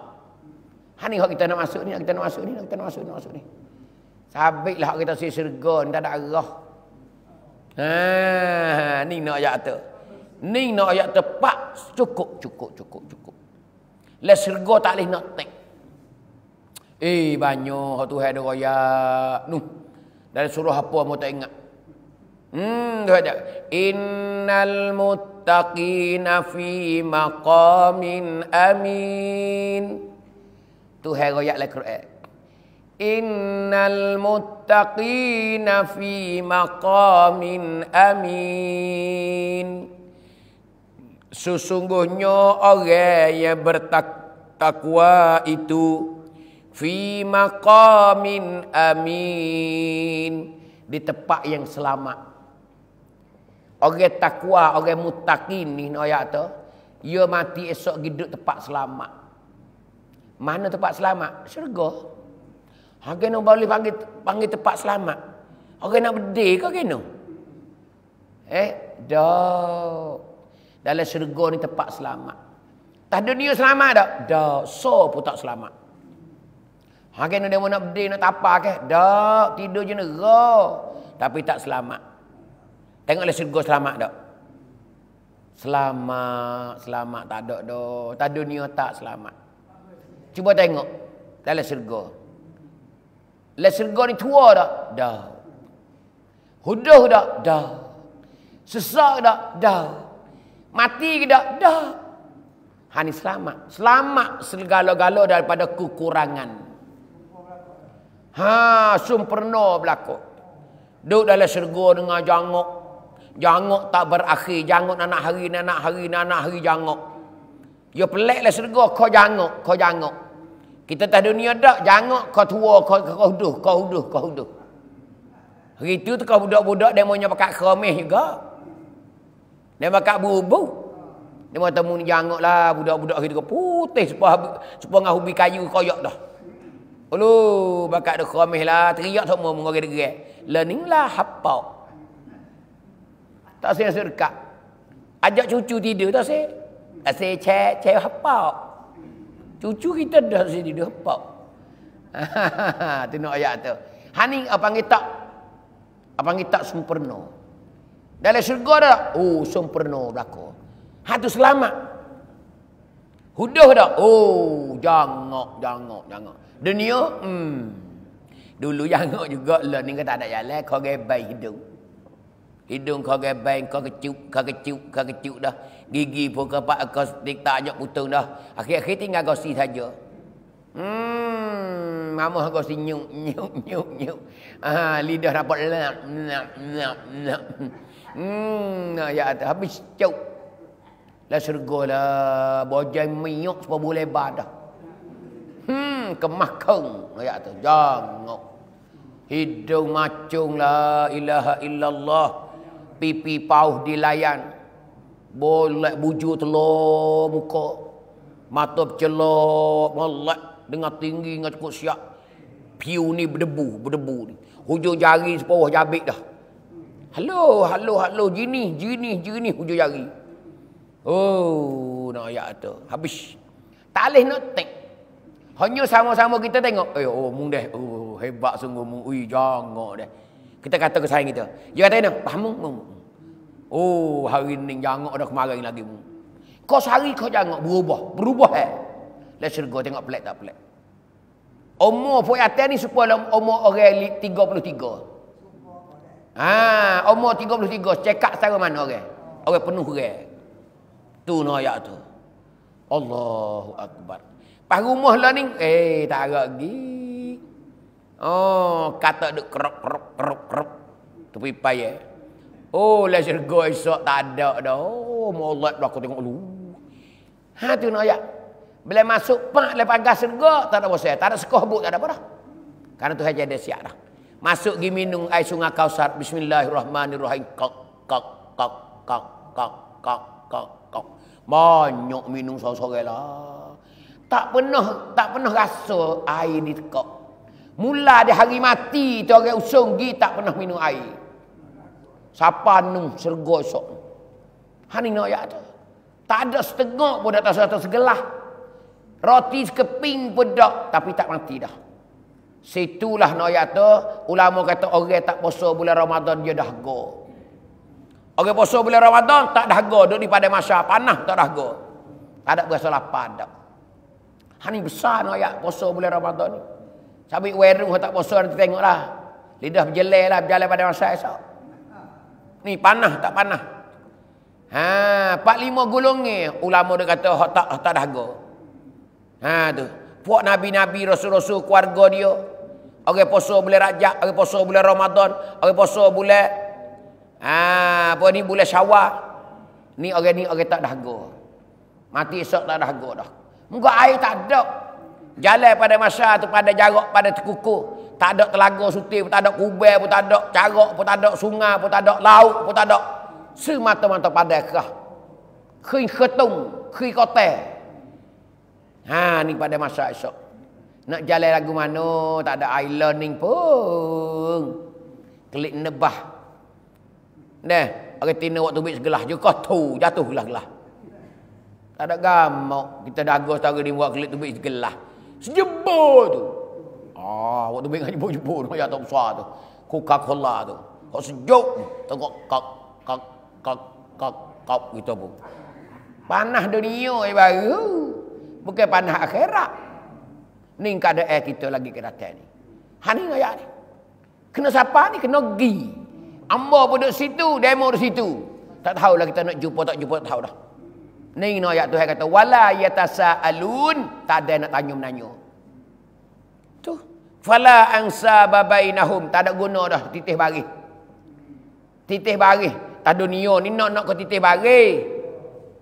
ha ni kita nak masuk ni kita nak masuk ni kita nak masuk ni nak masuk ni Sabiklah hak kita si syurga ni tak ada arah ha ni nak ayat tu ni nak ayat tu cukup cukup cukup cukup le lah syurga tak leh nak tek eh banyak hak tu ada nu dari surah apa mau tak ingat Hmm, tu saja. Innal muttaqina fi maqamin amin. Tu hai royak lah Quran. Innal muttaqina fi maqamin amin. Sesungguhnya orang yang bertakwa itu fi maqamin amin di tempat yang selamat. Orang takwa, orang mutakin ni nak ayat tu. Ia mati esok hidup tempat selamat. Mana tempat selamat? Syurga. Orang nak boleh panggil, panggil tempat selamat. Orang nak berdek ke kena? Eh, dah. Dalam syurga ni tempat selamat. Tak dunia selamat tak? Dah. So pun tak selamat. Orang nak berdeh, nak berdek, tapak ke? Dah. Tidur je nak Tapi tak selamat. Tengoklah syurga selamat tak? Selamat, selamat tak ada dah. Tak dunia tak selamat. Cuba tengok dalam syurga. Dalam syurga ni tua tak? Dah. Huduh tak? Dah. Sesak tak? Dah. Mati ke tak? Dah. Hani selamat. Selamat segala-gala daripada kekurangan. Ha, sempurna berlaku. Duduk dalam syurga dengan jangok. Jangok tak berakhir. Jangok nak hari, nak hari, nak hari, jangok. Ya peliklah serga, kau jangok, kau jangok. Kita tak dunia tak, jangok kau tua, kau, kau huduh, kau huduh, kau huduh. Hari itu tu kau budak-budak, dia maunya pakai keramih juga. Dia pakai bubu. Dia mahu temu ni jangok lah, budak-budak hari itu putih. Supaya, supaya dengan hubi kayu, koyok dah. Aloh, bakat dia keramih lah, teriak semua, mengorek-gerek. Learning lah, hapau. Tak saya rasa dekat. Ajak cucu tidur tak saya. Tak saya cek, cek hepak. Cucu kita dah saya tidur hepak. Tengok ayat tu. Hani apa panggil tak? Apa panggil tak sempurna? Dalam syurga dah. Oh, sempurna berlaku. Hatu selamat. Huduh dah. Oh, jangok, jangok, jangok. Dunia, hmm. Dulu jangok juga lah. Ni kata tak ada jalan. Kau gebay hidung. Hidung kau gebang kau kecup, kau kecup, kau kecup dah. Gigi pun kau pak, kau stik tak ajak putung dah. Akhir-akhir tinggal kau si saja. Hmm, mama kau si nyuk, nyuk, nyuk, nyuk. Ah, lidah rapat lap, lap, lap, lap. Hmm, nah, ya Habis cuk. Lah surga lah. Bojai miyuk sebab boleh badah. Hmm, kemakan. Nah, ya atas. Jangan. Hidung macung lah. Ilaha illallah. Ilaha pipi pauh dilayan boleh buju telur muka mata celok molek dengan tinggi dengan cukup siap piu ni berdebu berdebu ni hujung jari sepawah jabik dah halo halo halo jini jini jini hujung jari oh nak ayat tu habis tak leh nak tek hanya sama-sama kita tengok eh, oh mung deh oh, oh, oh hebat sungguh mung ui jangan deh kita kata ke sayang kita. Dia kata kena, faham? Oh, hari ni jangan ada kemarin lagi. Kau sehari kau jangan berubah. Berubah eh. Lepas syurga tengok pelik tak pelik. Umur pun atas ni supaya dalam umur orang 33. Ha, umur 33. Cekak secara mana orang? Orang penuh orang. Tu no ayat tu. Allahu Akbar. Pas rumah lah ni. Eh, tak harap lagi. Oh, kata duk kerok, kerok, kerok. Tapi payah. Oh, lah syurga esok tak ada dah. Oh, maulat lah aku tengok lu. Ha, tu nak ayat. Bila masuk pak lepas gas syurga, tak ada bosan. Tak ada sekoh buk, tak ada apa dah. Karena tu saja ada siap dah. Masuk pergi minum air sungai kausar. Bismillahirrahmanirrahim. Kok, kok, kok, kok, kok, kok, kok, kok. Banyak minum sore-sore lah. Tak pernah, tak pernah rasa air ni kok. Mula di hari mati tu orang usung gi tak pernah minum air. Siapa nu sergo sok. Hani no ya tu. Tak ada setengah pun atas atas segelah. Roti keping pun dah. Tapi tak mati dah. Situlah no ya tu. Ulama kata orang tak poso bulan Ramadan dia dah go. Orang poso bulan Ramadan tak dah go. Duduk di pada masa panah tak dah go. Tak ada berasa lapar dah. Hani besar no ya poso bulan Ramadan ni. Sambil warung tak poso nanti lah, Lidah berjelai lah berjalan pada masa esok. Ni panah tak panah. Ha, Pak lima gulung ni ulama dia kata hak tak tak dahaga. Ha tu. Puak nabi-nabi rasul-rasul keluarga dia. Orang poso bulan Rajab, orang poso bulan Ramadan, orang poso bulan ha, apa ni bulan Syawal. Ni orang ni orang tak dahaga. Mati esok tak dahaga dah. Muka air tak ada. Jalan pada masa tu pada jarak pada terkukuh. Tak ada telaga suti pun, tak ada kubel pun, tak ada carok pun, tak ada sungai pun, tak ada laut pun, tak ada. Semata-mata pada kerah. Kering ketung, kering kota. Ha, ni pada masa esok. Nak jalan lagu mana, tak ada air learning pun. Kelik nebah. Dah, orang tina waktu bit segelah je, kotu, jatuh gelah-gelah. Tak ada gamok, kita dagos tak boleh buat kelik tu bit segelah. Sejebur tu. Ah, waktu baik ngaji jebur ayat tak besar tu. Coca-Cola tu. Kau sejuk tengok kak kak kak kak kak gitu pun. Panah dunia yang baru. Bukan panah akhirat. Ni kada air kita lagi ke datang ni. Ha ni ayat ni. Kena siapa ni? Kena gi. Amba pun duduk situ, demo di situ. Tak tahulah kita nak jumpa tak jumpa tak tahulah. dah. Ni no ayat Tuhan kata wala yatasaalun tak ada nak tanya menanya. Tu fala ansa babainahum tak ada guna dah titih baris. Titih baris. Tak dunia ni nak nak ke titih baris.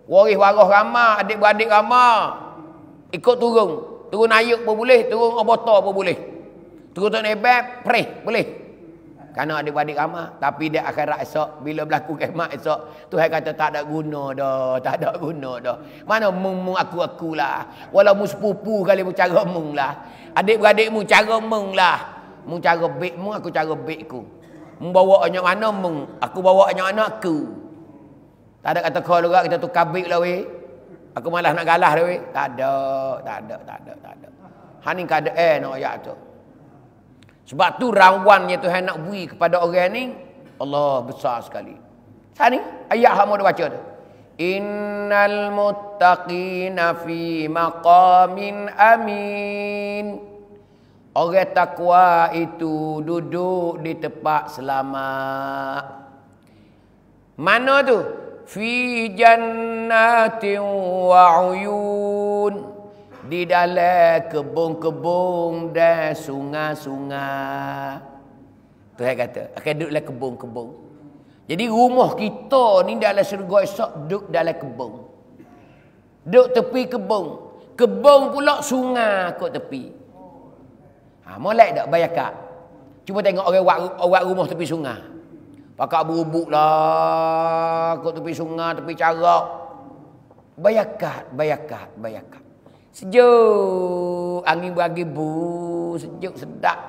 Waris waras ramah, adik-beradik ramah. Ikut turun. Turun ayuk pun boleh, turun obotor pun boleh. Turun tak nebat, perih boleh. Karena ada badik ramah. Tapi dia akhirat esok. Bila berlaku kemat esok. saya kata tak ada guna dah. Tak ada guna dah. Mana mung, mung aku aku lah. Walau mu sepupu kali pun cara mung lah. Adik-beradik mu cara mung lah. Mu cara baik mu aku cara baik ku. Mu bawa anak mana mung. Aku bawa anak mana aku. Tak ada kata kau juga kita tukar baik lah weh. Aku malah nak galah dah weh. Tak ada. Tak ada. Tak ada. Tak ada. Hanin kada eh nak no, ayat tu. Sebab tu rawan yang Tuhan nak beri kepada orang ni Allah besar sekali. Sani ayat hamba dah baca tu. Innal muttaqina fi maqamin amin. Orang takwa itu duduk di tempat selamat. Mana tu? Fi jannatin wa 'uyun di dalam kebun-kebun dan sungai-sungai. Tuhan kata, akan duduk dalam kebun-kebun. Jadi rumah kita ni dalam syurga esok duduk dalam kebun. Duduk tepi kebun. Kebun pula sungai kot tepi. Ha, molek tak bayar kak? Cuba tengok orang buat, buat rumah tepi sungai. Pakak bubuk lah. Kok tepi sungai, tepi carak. kak bayakat, kak. Sejuk. Angin bagi bu, sejuk sedap.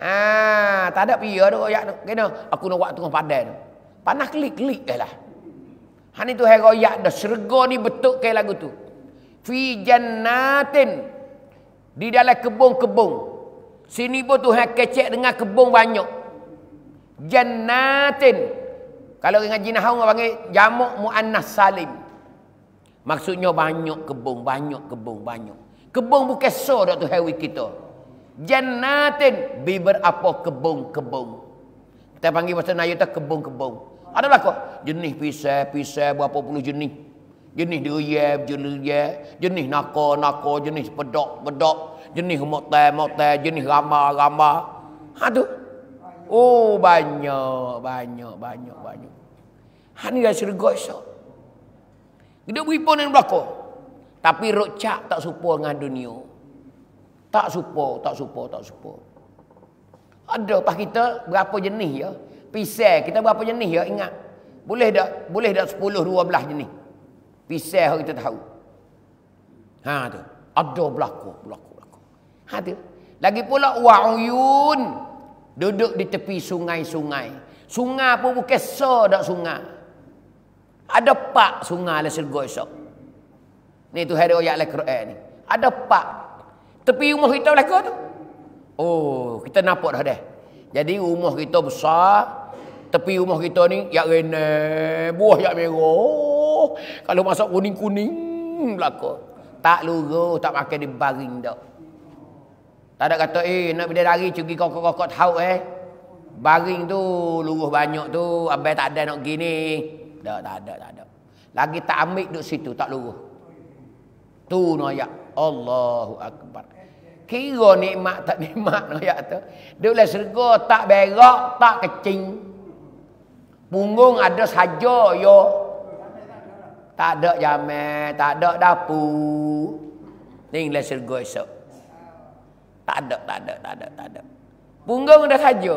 Ha, tak ada pia dok royak tu. Kena aku nak buat tengah padan tu. Panas klik-klik jelah. Han itu hai royak dah syurga ni betuk ke lagu tu. Fi jannatin. Di dalam kebun-kebun. Sini pun tu hai kecek dengan kebun banyak. Jannatin. Kalau dengan jinahau orang panggil jamuk muannas salim. Maksudnya banyak kebun, banyak kebun, banyak. Kebun bukan so dah tu hewi kita. Jannatin bi berapa kebun-kebun. Kita panggil bahasa Melayu tu kebun-kebun. Adalah kok jenis pisang-pisang berapa puluh jenis. Jenis durian, jenis ya, jenis nako-nako, jenis pedok-pedok, jenis motel-motel, jenis rama-rama. Ha tu. Oh banyak, banyak, banyak, banyak. Ha dah syurga esok. Kita beri pun yang Tapi rocak tak suka dengan dunia. Tak suka, tak suka, tak suka. Ada pas kita berapa jenis ya. Pisah kita berapa jenis ya ingat. Boleh tak? Boleh tak 10, 12 jenis. Pisah kita tahu. Ha tu. Ada berlaku, berlaku, berlaku. Ha tu. Lagi pula wa'uyun. Duduk di tepi sungai-sungai. Sungai pun bukan so dak sungai. Ada pak sungai le lah surga esok. Ni tu hari ayat Al-Quran lah ni. Ada pak. Tepi rumah kita belaka tu. Oh, kita nampak dah dah. Jadi rumah kita besar. Tepi rumah kita ni, yak rena. Buah yak merah. Kalau masak kuning-kuning belaka. Tak luruh, tak makan di baring dah. Tak ada kata, eh nak bila lari cugi kokok-kokok tau eh. Baring tu, luruh banyak tu. Abang tak ada nak gini. Tak, tak ada, tak ada. Lagi tak ambil duduk situ, tak luruh. Tu noyak. Allahu Akbar. Kira nikmat tak nikmat noyak tu. Duduk Duduklah serga, tak berak, tak kecing. Punggung ada saja, yo. Tak ada jamai, tak ada dapur. Tinggal serga esok. Tak ada, tak ada, tak ada, tak ada. Punggung ada saja.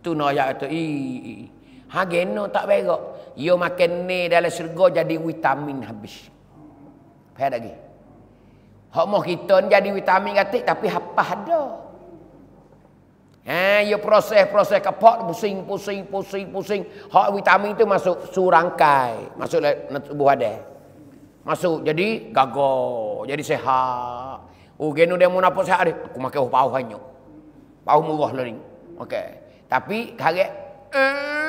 Tu noyak tu, ii, ii. Hageno tak berak. Ia makan ni dalam syurga jadi vitamin habis. Faham lagi? Hak mau kita ni jadi vitamin katik tapi apa ada? Eh, ia proses-proses kepok, pusing, pusing, pusing, pusing. Hak vitamin tu masuk surangkai. Masuk dalam tubuh ada. Masuk jadi gagal, jadi sehat. Oh, genu dia mau nampak sehat Aku makan pahuh hanyut. Pahuh murah lah ni. Okey. Tapi, kaget. Eh,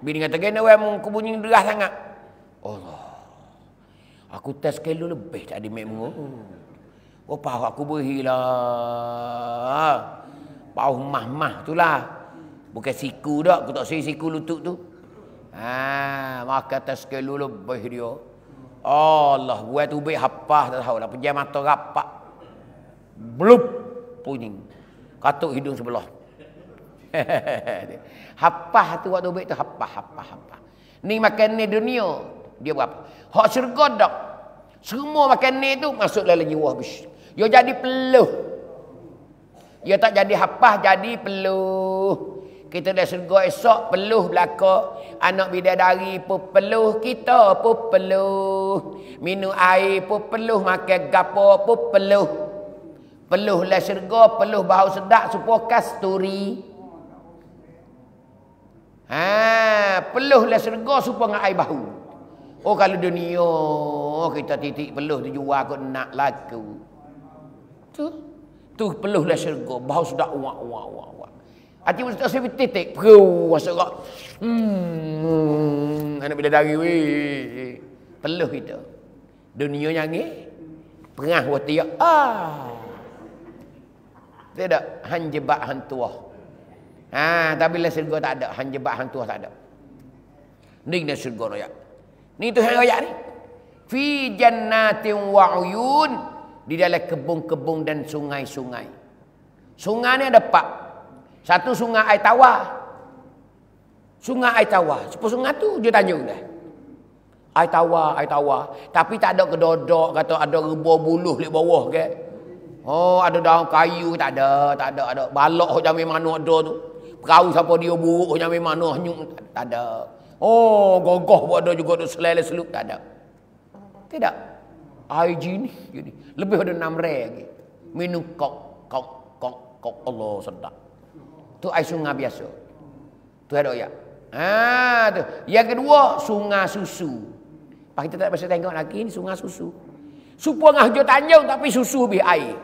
Bini kata, kena weh, aku bunyi deras sangat. Allah. Aku tes kilo lebih tak ada mek mengu. Oh, pahuk aku berhilah. Pahuk mah-mah tu lah. Bukan siku dah, aku tak sisi siku lutut tu. Ha, maka tes kilo lebih dia. Allah, buat tu baik hapah, tak tahu lah. Pejam mata rapat. Blup, puning. Katuk hidung sebelah. hapah tu waktu baik tu hapah hapah hapah. Ni makan ni dunia dia apa? Hak syurga dak. Semua makan ni tu masuk dalam jiwa habis. Dia jadi peluh. Dia tak jadi hapah jadi peluh. Kita dah syurga esok peluh belaka. Anak bidadari pun peluh. Kita pun peluh. Minum air pun peluh. Makan gapo pun peluh. peluhlah lah syurga. Peluh bau sedap. Supo kasturi. Kasturi. Ha, peluhlah serga supaya dengan air bahu. Oh kalau dunia oh, kita titik peluh tu jual aku nak laku. Tu. Tu peluhlah serga bahu sudah wak wak wak wak. Hati mesti saya titik peluh serga. Hmm. Anak bila dari we. Peluh kita. Dunia nyangi. Perang wati ah. Tidak hanjebak hantuah. Ha, tapi lah syurga tak ada. Hanya jebat hang tuah tak ada. Ni dia syurga raya. Ni tu yang raya ni. Fi jannatin wauyun Di dalam kebun-kebun dan sungai-sungai. Sungai ni ada pak. Satu sungai air tawar. Sungai air tawar. Sepuluh sungai tu dia tanya dia. Air tawar, air tawar. Tapi tak ada kedodok, kata ada rebuh buluh di bawah ke. Oh, ada daun kayu, tak ada, tak ada. ada. Balok macam mana ada tu perahu siapa dia buruknya memang noh nyuk tak ada oh gogoh buat dia juga tu selele seluk tak ada tidak air ni jadi lebih ada enam rare lagi minum kok kok kok kok Allah sedap tu air sungai biasa tu ada ya ha tu yang kedua sungai susu pak kita tak bisa tengok lagi ni sungai susu supo ngah jo tanjung tapi susu bi air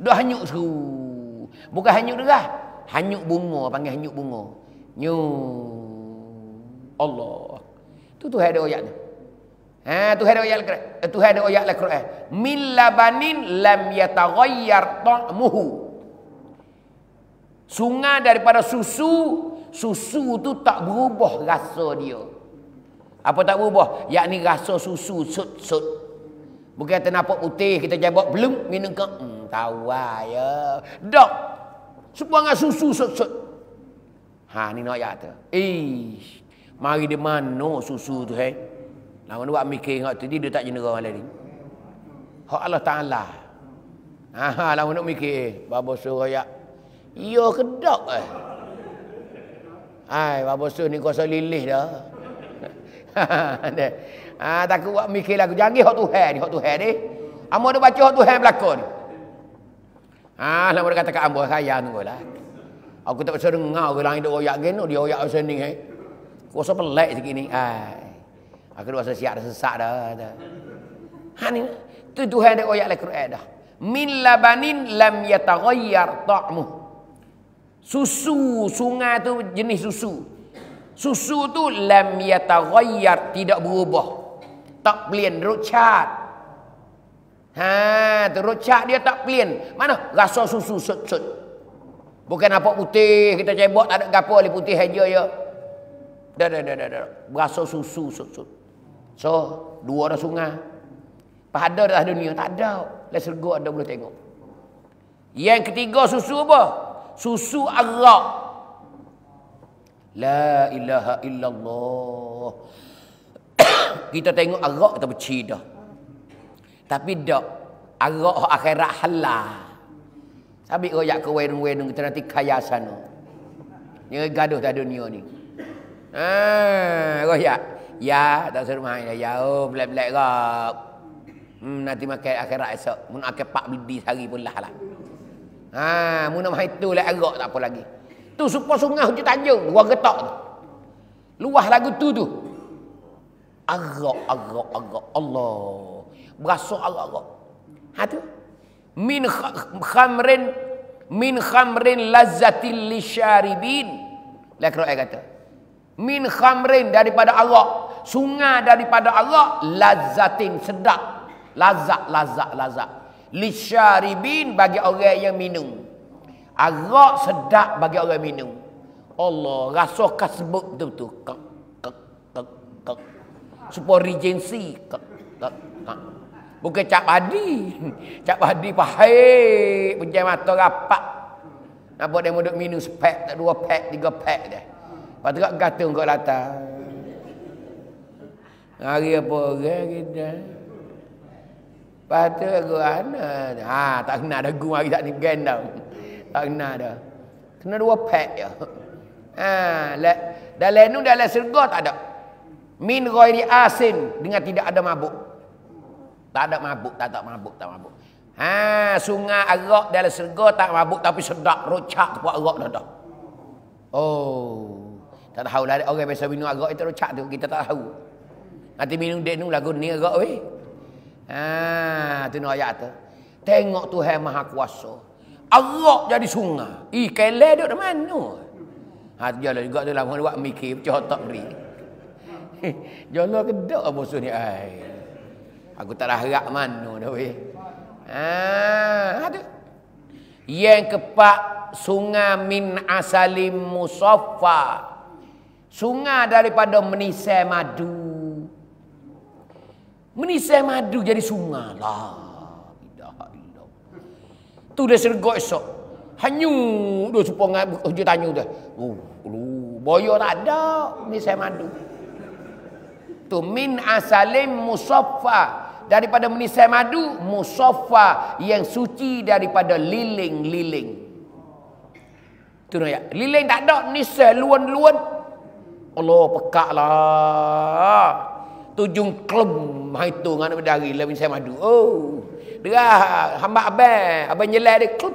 dah hanyut seru bukan hanyut derah Hanyut bunga panggil hanyuk bunga. Nyu Allah. Tu tu ada ayat ni. Ha tu ada ayat Al-Quran. Eh, tu ada ayat Al-Quran. Millabanin lam yataghayyar ta'muhu. Sungai daripada susu, susu tu tak berubah rasa dia. Apa tak berubah? Yakni rasa susu sut-sut. Bukan ternampak putih kita jebok belum minum ke? Hmm, tahu lah, ya. Dok semua dengan susu sot-sot. Ha, ni nak ayat tu. Eh, mari dia mana susu tu, hei. Lama nak mikir ingat tu, dia tak jenera orang lain. Hak Allah Ta'ala. Ha, ha, lama nak mikir, eh. Baba suruh ayat. Ya, kedok, eh. Hai, Baba suruh ni kosa lilih dah. Ha, ha, ha, ha. buat mikir lagu. Jangan ni hak tu, hei, ni hak tu, ni. Amor dia baca hak tu, hei, ni. Ha, lama dia kata kat ambuh saya tunggu lah. Aku tak bisa dengar ke langit dia royak gini, dia royak macam ni. Eh. Aku rasa pelik sikit ni. Aku rasa siap dah sesak dah. dah. Ha ni, tu Tuhan dia royak lah dah. Min labanin lam yataghayyar ta'mu. Susu, sungai tu jenis susu. Susu tu lam yataghayyar, tidak berubah. Tak pelian, rucat. Ha, terucak dia tak clean. Mana? Rasa susu sut-sut. Bukan apa putih kita cebok tak ada gapo ali putih aja ya. Dah dah dah dah. Da. Rasa susu sut-sut. So, dua dah sungai. Pada dah dunia tak ada. Lah surga ada boleh tengok. Yang ketiga susu apa? Susu Allah. La ilaha illallah. kita tengok arak kita dah. Tapi dok arah akhirat halah. Sabik royak ke wen-wen kita nanti kaya sana. Ni gaduh dah dunia ni. Ha, royak. Ya, tak suruh main ya. Oh, belak-belak rap. Hmm, nanti makan akhirat esok. Mun akan pak bidi sehari pun lah lah. Ha, mun nak main tu lah rap tak apa lagi. Tu super sungai hujung tanjung, dua getok tu. Luah lagu tu tu. Agak, agak, agak. Allah berasuh Allah Allah. Ha tu. Min khamrin min khamrin lazzatil lisharibin. Lah kira kata. Min khamrin daripada Allah, sungai daripada Allah lazzatin sedap. Lazat lazat lazat. Lisharibin bagi orang yang minum. Arak sedap bagi orang minum. Allah rasuh kat tu tu. Kak kak kak kak. regency. Kak kak kak. Bukan cap padi. Cap padi pahit. Pejam mata rapat. Nampak dia duduk minum sepek. Tak dua pek, tiga pek dia. Lepas tu kat kata kau latar. Hari apa orang kita. Lepas tu aku anak. Ah, ha, tak kena ada gung hari tak ni gendam. Tak kena ada. Kena dua pek je. Ha, le Dalam ni dalam surga tak ada. Min ghairi asin dengan tidak ada mabuk. Tak ada mabuk, tak ada mabuk, tak mabuk. Ha, sungai arak dalam syurga tak mabuk tapi sedap rocak tu buat arak dah dah. Oh. Tak tahu lah orang biasa minum arak itu rocak tu kita tak tahu. Nanti minum dek nu lagu ni arak weh. Ha, tu no ayat tu. Tengok Tuhan Maha Kuasa. Arak jadi sungai. Ih, kele duk di mana? Ha, jalan juga tu lah. buat mikir. Pecah tak beri. jalan kedok bosu ni. Ay. Aku tak dah harap mana dah weh. Ha, ada. Yang kepak sungai min asalim musaffa. Sungai daripada menisai madu. Menisai madu jadi sungai lah. Tidak, tidak. Tu dia sergok esok. Hanyu tu supaya ngai je tanya tu. Oh, lu boyo tak ada ni saya madu. Tu min asalim musaffa daripada menisai madu musaffa yang suci daripada liling-liling. Tu ya. Liling tak ada nisai luan-luan. Allah pekaklah. Tujung klem hai tu ngan berdari lah menisai madu. Oh. Derah hamba abang, abang nyelai dia klem.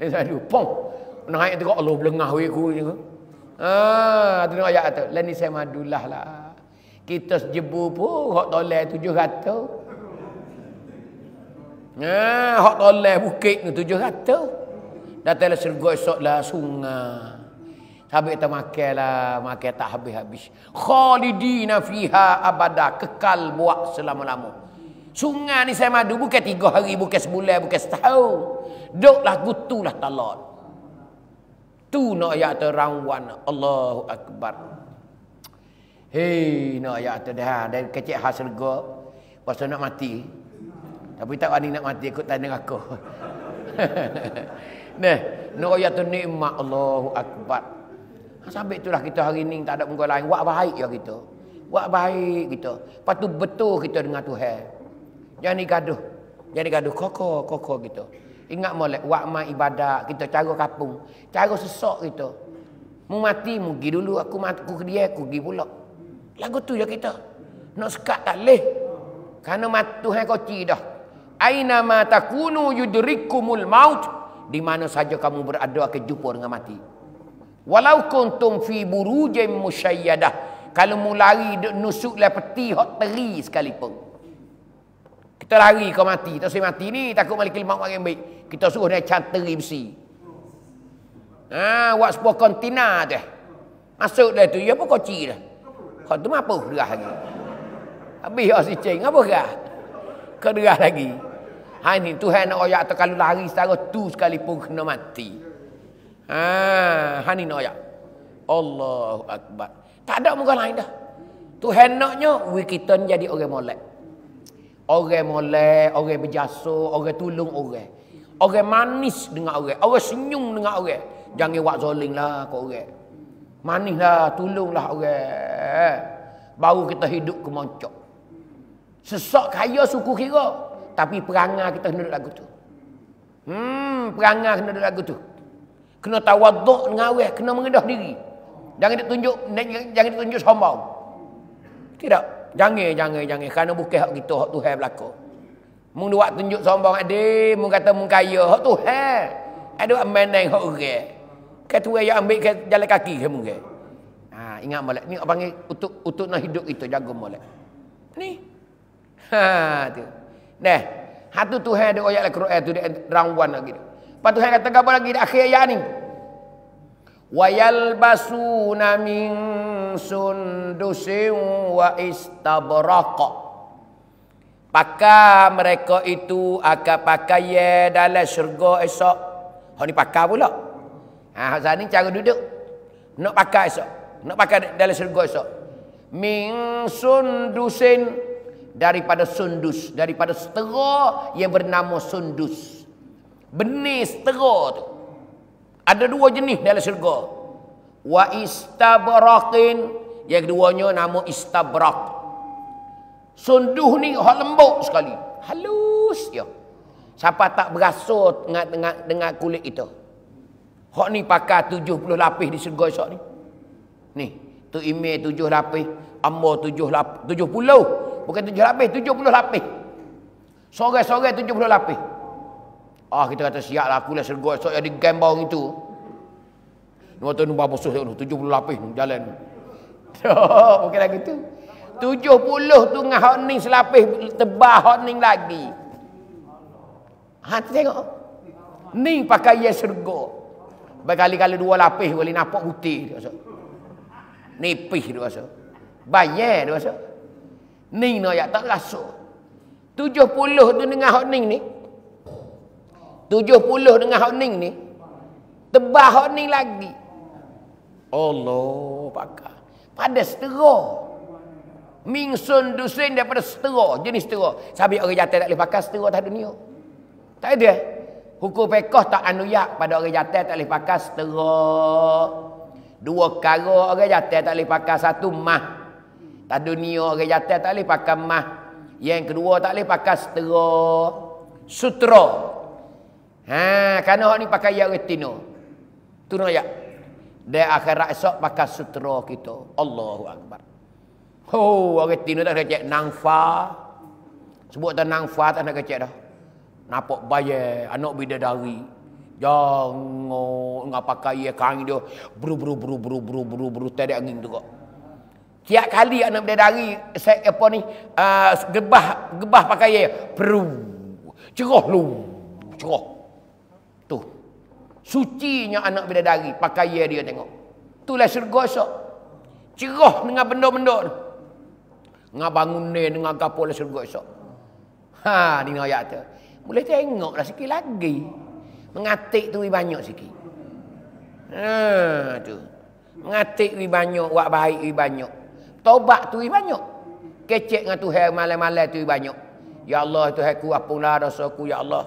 Menisai madu pong. Nak ayat tu Allah belengah wei ku. Ah, tu ayat tu. Lain menisai madulah lah. Kita sejebu pun hak toleh tujuh rata. Eh, ha, hak toleh bukit ni tujuh rata. Datanglah surga esok lah sungai. Habis kita makan lah. Makan tak habis-habis. Khalidina fiha abada. Kekal buat selama-lama. Sungai ni saya madu. Bukan tiga hari. Bukan sebulan. Bukan setahun. Duklah gutulah talon. Tu nak ayat terangwan. Allahu Akbar. Hei, nak ya terdah dan kecik hasil go. Pasal nak mati. Tapi tak ada nak mati ikut tanda aku. Neh, nak ya tu nikmat Allahu akbar. Ha, Sampai itulah kita hari ini tak ada munggu lain. Buat baik ya kita. Buat baik kita. Lepas betul kita dengan Tuhan. Jangan gaduh. Jangan gaduh. Koko-koko kita. Ingat molek. Wak Buat ibadah. Kita cara kapung. Cara sesok kita. Mau mati, mau pergi dulu. Aku mati, aku ke dia, aku pergi pulak. Lagu tu je lah kita. Nak sekat tak leh. Kerana matu hai koci dah. Aina ma takunu yudrikumul maut. Di mana saja kamu berada akan jumpa dengan mati. Walau kuntum fi burujim musyayyadah. Kalau mu lari nusuk lah peti hot teri sekalipun. Kita lari kau mati. Tak saya mati ni takut malikil maut makin baik. Kita suruh dia canteri besi. Ha, buat sebuah kontina tu. Masuk dah tu. Ya apa kau cik dah? Kau tu mampu gerah lagi? Habis orang sicing, apa gerah? Kau gerah lagi? Ha ini Tuhan nak ayak atau kalau lari setara tu sekalipun kena mati. Ha, ha ini nak ayak. Allahu Akbar. Tak ada muka lain dah. Tuhan naknya, we kita ni jadi orang molek. Orang molek, orang berjasa, orang tolong orang. Orang manis dengan orang. Orang senyum dengan orang. Jangan buat zoling lah kau orang. Manislah, tolonglah orang. Baru kita hidup ke kemoncok. Sesak kaya suku kira. Tapi perangah kita kena duduk lagu tu. Hmm, perangah kena duduk lagu tu. Kena tawaduk dengan awal, kena mengedah diri. Jangan ditunjuk, jangan ditunjuk sombong. Tidak. Jangan, jangan, jangan. Kerana bukan hak kita, hak Tuhan belakang. Mungkin buat tunjuk sombong, ada. Mungkin kata, mungkin kaya, hak Tuhan. Ada buat menang, hak orang. Kata orang yang ambil jalan kaki kamu ke? Ha, ingat malak. Ni orang panggil untuk, untuk nak hidup kita jaga malak. Ni. Ha, tu. Neh Hatu Tuhan ada ayat Al-Quran tu. Dia round lagi. Lepas Tuhan kata apa lagi di akhir ayat ni? وَيَلْبَسُونَ مِنْ wa وَإِسْتَبْرَقَ Pakai mereka itu akan pakai dalam syurga esok. Hanya pakai pula. Ha, Hasan ni cara duduk. Nak pakai esok. Nak pakai dalam surga esok. Min sundusin. Daripada sundus. Daripada setera yang bernama sundus. Benih setera tu. Ada dua jenis dalam surga. Wa istabrakin. Yang keduanya nama istabrak. Sunduh ni hot lembut sekali. Halus dia. Siapa tak berasa dengan, dengan, dengan kulit itu. Hak ni pakar tujuh puluh lapis di surga esok ni. Ni. Tu ime tujuh lapis. Amor tujuh lapis. Tujuh puluh. Bukan tujuh lapis. Tujuh puluh lapis. Sore-sore tujuh puluh lapis. Ah kita kata siap lah. Akulah surga esok yang digambar orang itu. Nombor tu nombor musuh tu. Tujuh puluh lapis jalan. Mungkin oh, lagi tu. Tujuh puluh tu dengan hak ni selapis tebal hak ni lagi. Ha tu tengok. Ni pakai yang surga. Berkali-kali dua lapis boleh nampak putih dia rasa. Nipis dia rasa. Bayar dia rasa. Ni no yak tak rasa. puluh, tu dengan hok ning ni. 70 dengan hok ning ni. Tebah hok ning lagi. Allah pakar. Pada setera. Mingsun dusin daripada setera. Jenis setera. Sabi orang jatuh tak boleh pakai setera tak dunia. Tak ada. Hukum pekoh tak anuyak pada orang jatah tak boleh pakai seterok. Dua kara orang jatah tak boleh pakai satu mah. Tak dunia orang jatah tak boleh pakai mah. Yang kedua tak boleh pakai seterok. Sutra. Ha, kerana orang ni pakai yang retina. Tu nak ya. Dia akhirat esok pakai sutra kita. Allahu Akbar. Oh, orang retina tak nak cek. Nangfa. Sebut tu nangfa tak nak cek dah nampak bayar anak bidadari jangan ngapa pakai ya, kain dia buru buru buru buru buru buru buru tiada angin juga tiap kali anak bidadari saya apa ni uh, ah, gebah gebah pakai dia ya, peru cerah lu cerah tu suci nya anak bidadari pakai dia ya dia tengok itulah syurga sok cerah dengan benda-benda tu dengan bangun ni dengan kapal syurga sok ha ni ayat tu boleh tengoklah sikit lagi. Mengatik tu banyak sikit. Ha, tu. Mengatik wi banyak, wak baik wi banyak. Tobat tu wi banyak. Kecek dengan Tuhan malam-malam tu wi banyak. Ya Allah Tuhan ku apunlah dosa ku ya Allah.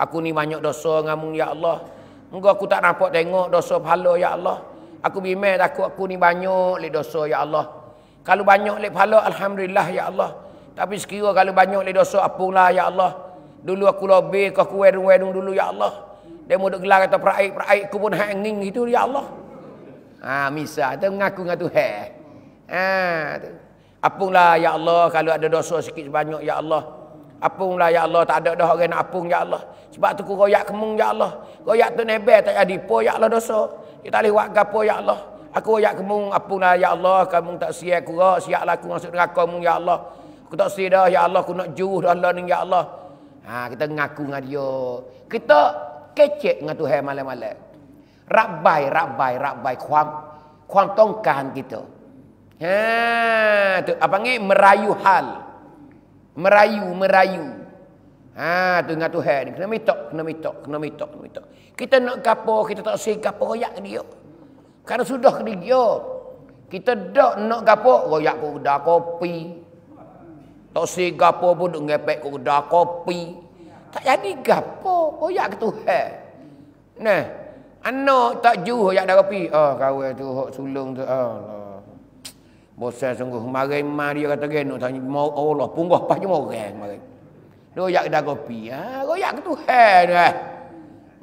Aku ni banyak dosa ngamu ya Allah. Engkau aku tak nampak tengok dosa pahala ya Allah. Aku bimbang takut aku ni banyak le dosa ya Allah. Kalau banyak le pahala alhamdulillah ya Allah. Tapi sekiranya kalau banyak le dosa apunlah ya Allah. Dulu aku lobby aku wedung wedung dulu ya Allah. Dia mau duk gelar kata peraik peraik aku pun hangin gitu ya Allah. Ha misa tu mengaku ngatu Tuhan. Ha tu. Apunglah ya Allah kalau ada dosa sikit sebanyak ya Allah. Apunglah ya Allah tak ada dah orang nak apung ya Allah. Sebab tu ku royak kemung ya Allah. Royak tu nebel tak ada po ya Allah dosa. Kita leh buat gapo ya Allah. Aku royak kemung apunglah ya Allah kamu tak sia ku ro siaklah aku masuk neraka mu ya Allah. Aku tak sia ya Allah aku nak juh dah Allah ni ya Allah. Ha, kita ngaku dengan dia. Kita kecek dengan Tuhan malam-malam. Rabai, rabai, rabai. Kuam, kuam tongkahan kita. Ha, tu, apa ni? Merayu hal. Merayu, merayu. Ha, tu dengan Tuhan. Kena mitok, kena mitok, kena mitok, kena mitok. Kita nak kapo, kita tak sih kapo, royak ke dia. Karena sudah ke dia. Kita tak nak kapo, royak ke udah kopi. Tak si gapo pun duk ngepek kuda kopi. Tak jadi gapo. Oh ya ke Tuhan. Nah. Anak tak juh yak dak kopi. Ah kawe tu hok sulung tu. Ah, Allah. Bosan sungguh marai mari kata geno tanya mau Allah punggah pas jumo orang marai. Lo yak dak kopi. Ah royak ke Tuhan nah.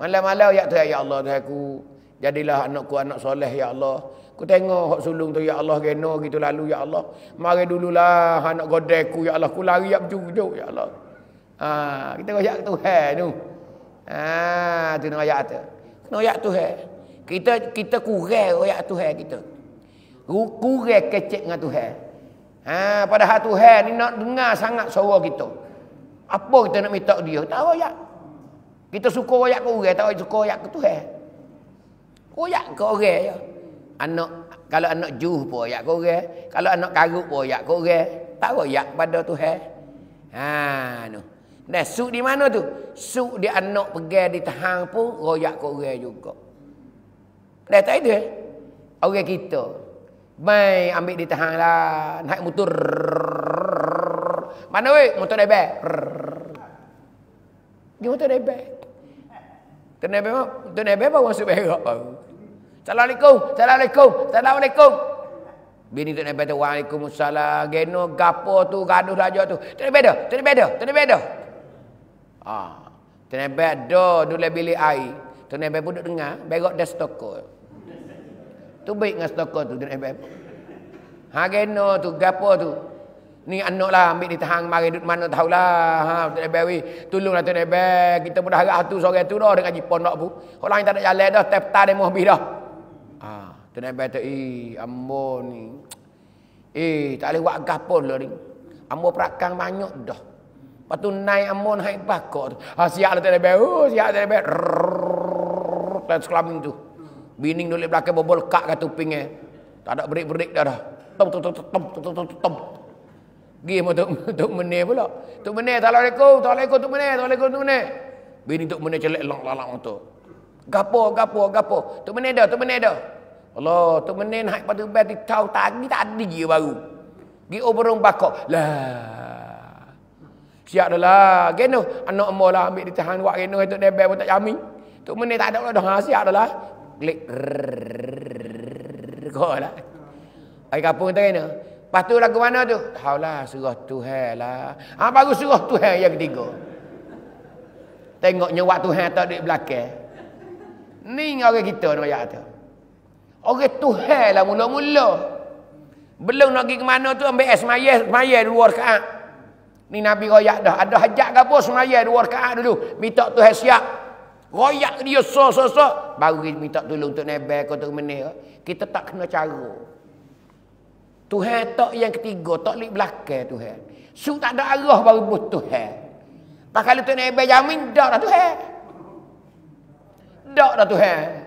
Malam-malam yak tu ya Allah Tuhanku. Jadilah anakku anak soleh ya Allah. Aku tengok hak sulung tu ya Allah kena gitu lalu ya Allah. Mari dululah anak godeku ya Allah. Ku lari ya bujuk ya Allah. Ha, kita royak Tuhan tu. Ha, tu nak royak tu. Kena royak Tuhan. Kita kita kurang royak Tuhan kita. Kurang kecek dengan Tuhan. Ha, padahal Tuhan ni nak dengar sangat suara kita. Apa kita nak minta dia? Tak royak. Kita suka royak ke orang, tak suka royak ke Tuhan. Royak ke orang ya anak kalau anak juh pun ayat korang kalau anak karuk pun ayat korang tak royak pada Tuhan ha anu dan suk di mana tu suk di anak pergi di tahang pun royak korang juga dah tak ada orang kita mai ambil di tahang lah naik motor mana we? motor dah bag dia motor dah bag Tenebe mah, tenebe mah masuk berak baru. Assalamualaikum, Assalamualaikum, Assalamualaikum. Bini tu nampak tu, Waalaikumsalam, Geno, Gapo tu, Gaduh Raja tu. Tak nampak tu, tak nampak tu, tak nampak tu. Haa. Tak nampak dulu bilik air. Tak nampak pun duduk dengar, berok dah stoko. Tu baik dengan stoko tu, tak nampak. Ha, Geno tu, Gapo tu. Ni anak lah ambil di tahan mari duduk mana tahulah. Ha, Tuan Ebewi, tolonglah Tuan Kita pun dah harap tu sore tu dah dengan Jepun tak bu. Orang yang tak ada jalan dah, tetap tak ada mobil dah. Tuan Abang kata, eh, Ambo ni. Eh, tak boleh buat agah pun ni. Ambo perakang banyak dah. Lepas tu naik Ambo naik bakar. Ha, siap lah ada Abang. Oh, siap Tuan Abang. Lepas sekolah tu. bining dulu di belakang bobol kak kat tuping Tak ada berik berik dah dah. Tom, tom, tom, tom, tom, tom, tom, tom, tom. Gih mau tuk, tuk menih pula. Tuk menih, Assalamualaikum, Assalamualaikum, tuk menih, Assalamualaikum, tuk menih. Bini tuk menih celik lang lang lang tu. Gapo, gapo, gapo. Tuk menih dah, tuk menih dah. Allah, tu menin naik pada bel di tau tadi tak ada dia baru. Gi oborong oh, bakok. Lah. Siap dah lah. Genuh anak emak lah ambil ditahan wak genuh itu dia bel pun tak jamin. Tu menin tak ada dah. Ha siap dah lah. Klik. Kau lah. Ai kapung tu kena. Lepas tu lagu mana tu? Tahu lah surah Tuhan lah. Ha baru surah Tuhan yang ketiga. Tengoknya waktu Tuhan tak di belakang. Ni orang kita nak ayat tu. Orang Tuhan lah mula-mula. Belum nak pergi ke mana tu ambil air semaya, semaya dua rakaat. Ni Nabi royak dah. Ada hajat ke apa semaya dua rakaat dulu. Minta Tuhan siap. Royak dia so so so. Baru dia minta tolong untuk nebel kau tu mana. Eh. Kita tak kena cara. Tuhan tak yang ketiga. Tak lihat belakang Tuhan. Su tak ada arah baru buat Tuhan. Tak kalau tu nebel jamin, dah dah Tuhan. Dah dah Tuhan.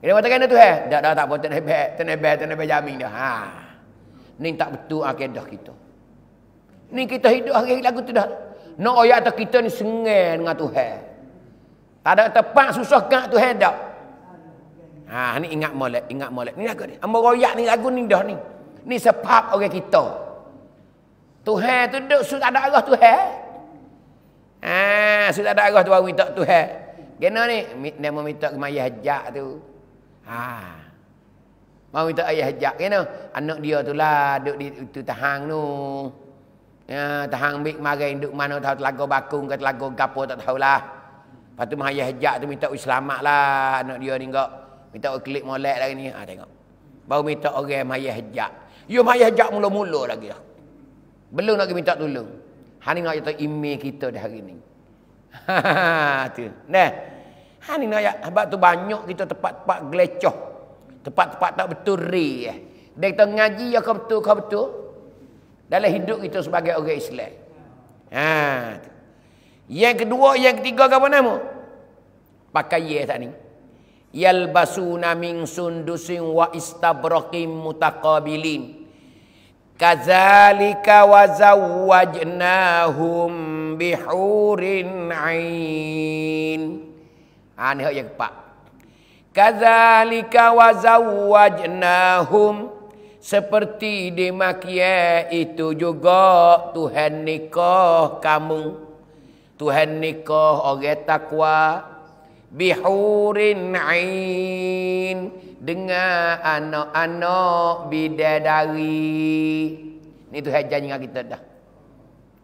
Kena katakan tu eh. Tak, tak, tak apa. Tenebek, tenebek, tenebek jamin dah. Ha. Ni tak betul akidah kita. Ni kita hidup hari lagu tu dah. Nak no, ayat atas kita ni sengen dengan Tuhan. Tak ada tepat susah kat Tuhan tak. Ha, ni ingat molek, ingat molek. Ni lagu ni. Amba royak ni lagu ni dah ni. Ni sebab orang kita. Tuhan tu duduk, sudah ada arah Tuhan. Ha, sudah ada arah tu baru minta Tuhan. Kena ni, dia mau minta kemayah hajak tu. Ha. Mau minta ayah hajak kena. Anak dia tu lah duduk di tu tahang tu. Ya, tahang ambil kemarin duduk mana tahu telaga bakung ke telaga gapo tak tahu lah. Lepas tu ayah hajak tu minta selamat lah anak dia ni enggak. Minta klik molek lagi ni. Ha, tengok. Baru minta orang mahaya hajak. Ya mahaya hajak mula-mula lagi lah. Belum nak minta tolong. Hari ni nak jatuh email kita dah hari ni. Ha, tu. Nah. Ha ni nak sebab tu banyak kita tempat-tempat gelecoh. Tempat-tempat tak betul re. Eh. Dia kata ngaji ya kau betul kau betul. Dalam hidup kita sebagai orang Islam. Ha. Yang kedua, yang ketiga apa nama? Pakai ye tak Yal basuna min sundusin wa istabraqim mutaqabilin. Kazalika wazawajnahum bihurin ain. Ha ni hak yang keempat. Kazalika wazawajnahum seperti demikian itu juga Tuhan nikah kamu. Tuhan nikah orang takwa bihurin ain dengan anak-anak bidadari. Ni Tuhan janji kita dah.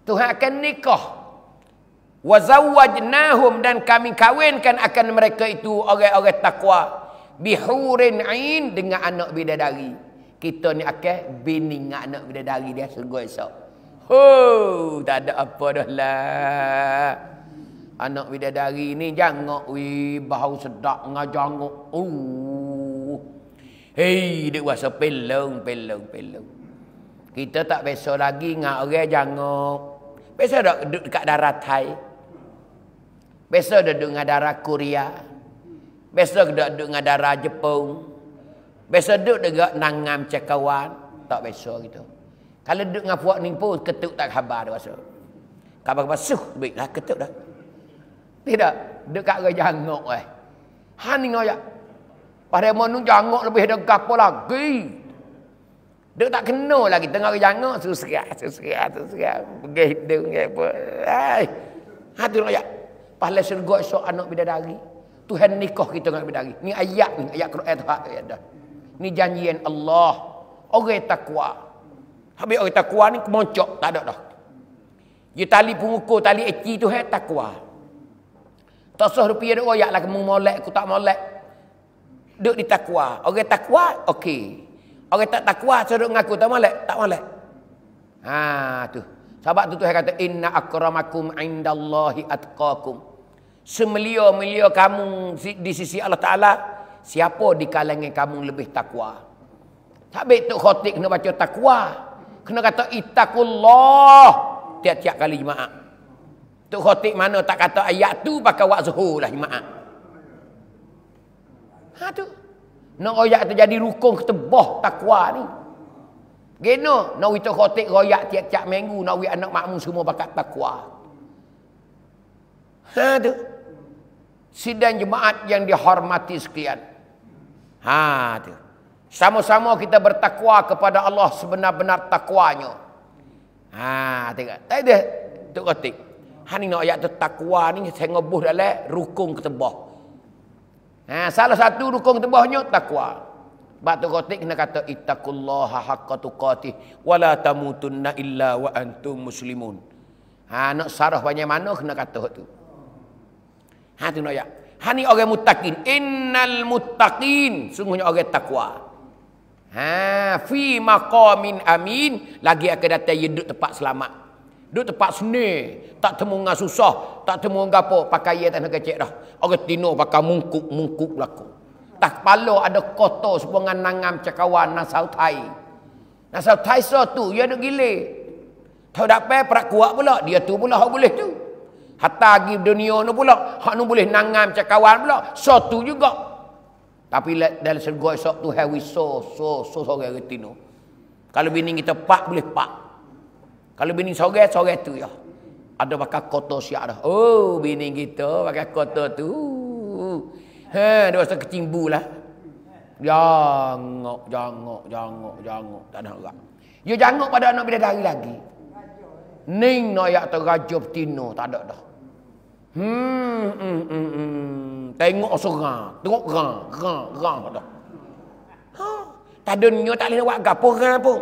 Tuhan akan nikah wazawajnahum dan kami kawinkan akan mereka itu orang-orang takwa bihurin ain dengan anak bidadari kita ni akan okay, bini dengan anak bidadari dia surga esok ho oh, tak ada apa dah lah anak bidadari ni jangok wi bau sedak ngajangok uh hei dia rasa pelong pelong pelong kita tak biasa lagi dengan orang jangok biasa dak dekat darat Thailand Besok dia duduk dengan darah Korea. besok dia duduk dengan darah Jepun. Biasa duduk dengan nangam cekawan. Tak besok gitu. Kalau duduk dengan puak ni pun ketuk tak khabar dia rasa. Khabar-khabar suh. Baiklah ketuk dah. Tidak. Duduk kat orang jangok eh. Hani ngoya. Pada mana jangok lebih ada gapa lagi. duduk tak kena lagi tengah orang jangok. Susah, susah, susah. Pergi hidung. Hai. Hati ngoya. Pahala syurga so anak bidadari. Tuhan nikah kita dengan bidadari. Ni ayat ni. Ayat Quran tu hak ayat Ni janjian Allah. Orang takwa. Habis orang takwa ni kemoncok. Tak ada dah. Dia tali pengukur, tali eci tu hak takwa. Tak sah rupiah dia lah. Kamu molek, aku tak molek. Duk di takwa. Orang takwa, okey. Orang tak takwa, saya duduk dengan aku. Tak molek, tak molek. Ha tu. Sahabat tu Tuhan kata inna akramakum indallahi atqakum. Semelia-melia kamu di sisi Allah Taala, siapa di kalangan kamu lebih takwa? Habis tu khotik kena baca takwa. Kena kata itakullah tiap-tiap kali jemaah. Tu khotik mana tak kata ayat tu pakai waktu zuhur lah jemaah. Ha tu. Nak ayat tu jadi rukun ketebah takwa ni. Gena nak kita khotik royak tiap-tiap minggu nak wi anak makmu semua bakat takwa. Ha tu. Sidan jemaat yang dihormati sekian. Ha tu. Sama-sama kita bertakwa kepada Allah sebenar-benar takwanya. Ha tiga. Tai dia tu khotik. Kan. Han ni nak ayat tu takwa ni saya ngebuh dalam rukung ketebah. Ha salah satu rukung ketebahnya takwa. Batu kotik kena kata ittaqullaha haqqa tuqatih wala tamutunna illa wa antum muslimun. Ha nak sarah banyak mana kena kata tu. Ha tu noya. Ha ni orang muttaqin. Innal muttaqin sungguhnya orang takwa. Ha fi maqamin amin lagi akan datang hidup tempat selamat. Duduk tempat sini. Tak temu dengan susah. Tak temu dengan apa. Pakai ia tak nak dah. Orang tino pakai mungkuk-mungkuk lakuk tak kepala ada kotor sepungan nangam cekawan nasau thai. Nasau thai so tu, dia nak gila. Tahu tak apa, perak kuat pula, dia tu pula hak boleh tu. Hatta lagi dunia ni pula, hak ni boleh nangam cekawan pula, so tu juga. Tapi dalam segera esok tu, hewi so, so, so, so, so, so, kalau bini kita pak boleh pak. Kalau bini sore sore tu ya. Ada pakai kotor siap dah. Oh bini kita pakai kotor tu. He, ha, dia rasa kecimbu lah. Jangok, jangok, jangok, jangok. Tak ada orang. Dia jangok pada anak bidadari lagi. Ning nak yak terajub tino. Tak ada dah. Hmm, hmm, hmm, hmm. Tengok serang. Tengok rang, rang, rang. Tak ada. Ha? Tak ada ni, tak boleh nak buat gapo rang pun.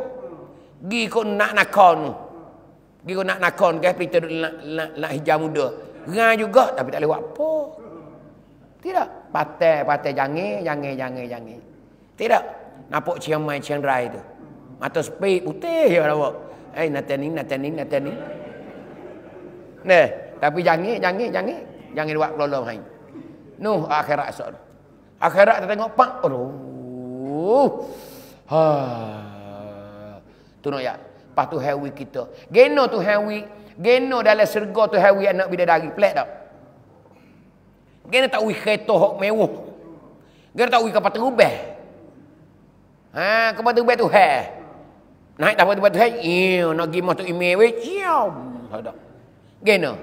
Gi kau nak nakon. Gi kau nak nakon. Gak pita nak, nak, hijau muda. Rang juga, tapi tak boleh buat apa. Tidak. Patah, patah jangi, jangi, jangi, jangi. Tidak. Nampak ciamai, ciam rai tu. Mata sepik putih je lah awak. Eh, nanti ni, nanti ni, nanti ni. Nah, tapi jangi, jangi, jangi, Jangir buat kelola main. Nuh, akhirat esok Akhirat tu tengok, pak. Aduh. Ha. Tu nak ya. Lepas tu hewi kita. Geno tu hewi. Geno dalam serga tu hewi anak bidadari. Pelik tak? Gana tak uih kereta hok mewah. gana tak uih kapal terubah. Ha, kapal terubah tu hai. Naik tak apa-apa tu hai. Iu, nak pergi masuk email. Ciao. Ada. gana,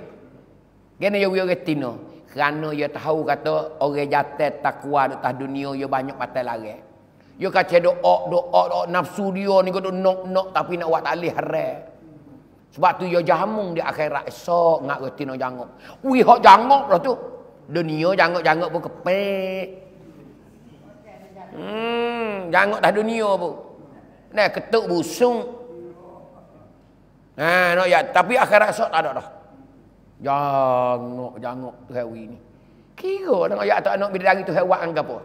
gana ya uih retina. Kerana ia tahu kata orang jatuh takwa di atas dunia ia banyak patah lagi, Ia kata doa, doa, doa, nafsu dia ni kata nok-nok tapi nak buat alih harap. Sebab tu ia jamung di akhirat esok ngak reti nak jangup. Wih, hak jangup lah tu. Dunia janggut-janggut pun kepek. Hmm, janggut dah dunia pun. Nah, ketuk busung. Nah, nak ya, tapi akhirat sok tak ada dah. Janggut, janggut Tuhan hari ni. Kira dah ya tak nak bila lagi Tuhan wak apa.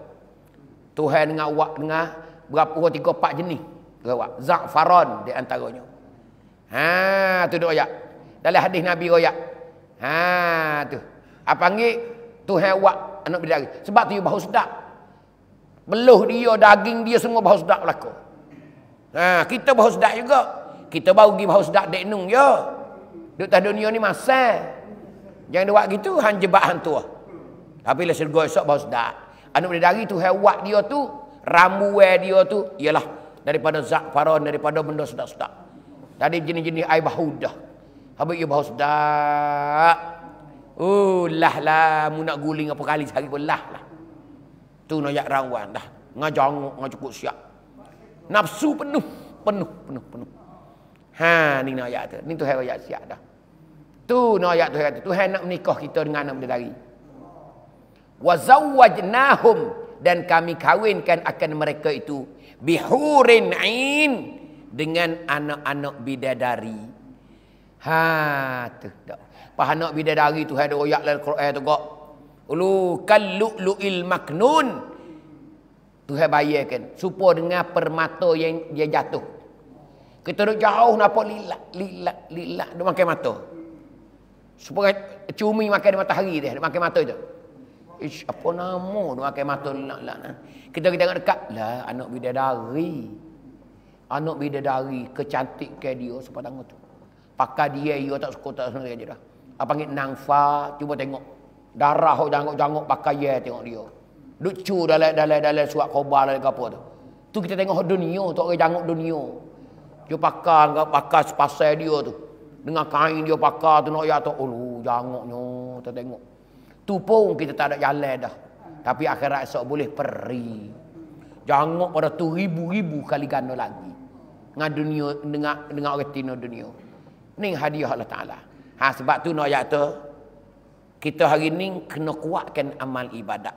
Tuhan dengan wak dengan berapa orang tiga empat jenis. Tuhan wak. Za'faron di antaranya. Ha, tu dok ya. Dalam hadis Nabi royak. Ha, tu. Apa panggil Tu awak anak bidari. Sebab tu you sedap. Beluh dia, daging dia semua bahu sedap berlaku. Ha, kita bahu sedap juga. Kita baru pergi bahu sedap dek nung ya. Duk dunia ni masal. Jangan buat gitu han jebak han tua. Tapi lah syurga esok bahu sedap. Anak bidari tu hewat dia tu, rambu dia tu ialah daripada zak daripada benda sedap-sedap. Tadi jenis-jenis air bahudah Habis ia bahu sedap. Oh, lah lah, mu nak guling apa kali sehari pun lah lah. Tu nak yak rawan dah. Nga jangok, nga cukup siap. Nafsu penuh, penuh, penuh, penuh. Ha, ni nak yak tu. Ni tu hera yak siap dah. Tu nak yak tu hera tu. tu nak menikah kita dengan anak benda dari. Wazawajnahum. Dan kami kahwinkan akan mereka itu. Bihurin in. Dengan anak-anak bidadari. Ha, tu dah anak bida bidadari tu ada royak dalam Quran tu kok. Ulu kallu'lu'il maknun. tu Tuhan kan? Supo dengan permata yang dia jatuh. Kita duduk jauh napa lilak, lilak, lilak. Dia makan mata. Supo cumi makan di matahari dia. Dia makan mata tu. Ish, apa nama dia makan mata lilak, lilak. Kita kita tengok dekat. Lah, anak bida bidadari. Anak bida bidadari. Kecantikan dia sepatang tu. Pakai dia, dia tak suka, tak suka, tak suka, apa panggil nangfa, cuba tengok. Darah hok jangok-jangok pakai ya tengok dia. Lucu dalam dalam dalam suat khabar dalam apa tu. Tu kita tengok hok dunia tu orang jangok dunia. Dia pakai enggak pakai sepasal dia tu. Dengan kain dia pakai tu nak ya tu ulu jangoknya tu tengok. Tu pun kita tak ada jalan dah. Tapi akhirat esok boleh peri. Jangok pada tu ribu-ribu kali ganda lagi. Dengan dunia dengan dengan orang tino dunia. Ini hadiah Allah Taala. Ha, sebab tu nak kata, kita hari ni kena kuatkan amal ibadat.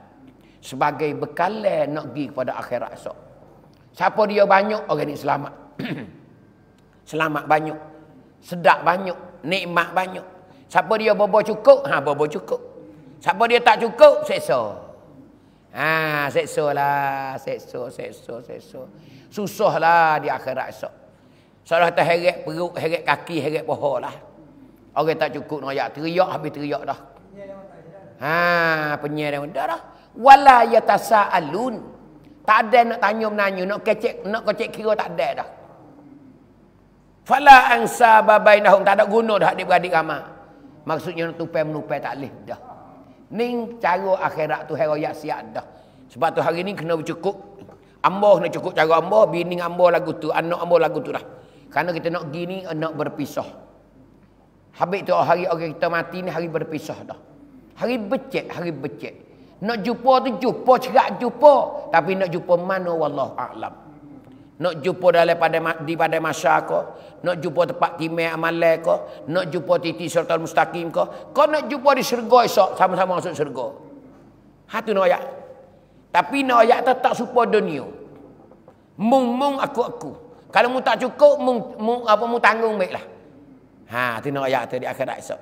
Sebagai bekal nak pergi kepada akhirat esok. Siapa dia banyak, orang ni selamat. selamat banyak. Sedap banyak. Nikmat banyak. Siapa dia bobo cukup, ha, bobo cukup. Siapa dia tak cukup, seksa. Ha, seksa lah. Seksa, seksa, seksa. Susah lah di akhirat esok. Seolah-olah heret perut, heret kaki, heret pohon lah. Orang tak cukup nak ayat teriak habis teriak dah. Ha, penyair dah dah. dah. Wala yatasaalun. Tak ada nak tanya menanya, nak kecek, nak kecek kira tak ada dah. Fala ansa babainahum tak ada guna dah adik beradik ama. Maksudnya nak tupai menupai tak leh dah. Ning cara akhirat tu hero yak siap dah. Sebab tu hari ni kena bercukup. Ambo kena cukup cara ambo, bini ambo lagu tu, anak ambo lagu tu dah. Karena kita nak gini nak berpisah. Habis tu hari orang kita mati ni hari berpisah dah. Hari becek, hari becek. Nak jumpa tu jumpa, cerak jumpa. Tapi nak jumpa mana, Wallah Alam. Nak jumpa dalam pada, di pada masa ko, Nak jumpa tempat timai amalai ko, Nak jumpa titik serta mustaqim ko, Kau nak jumpa di syurga esok, sama-sama masuk syurga. Hatu nak ayak. Tapi nak ayak tu tak supa dunia. Mung-mung aku-aku. Kalau mu tak cukup, mung, mung, apa mu tanggung baiklah. Ha, tu nak ayat tu di akhirat esok.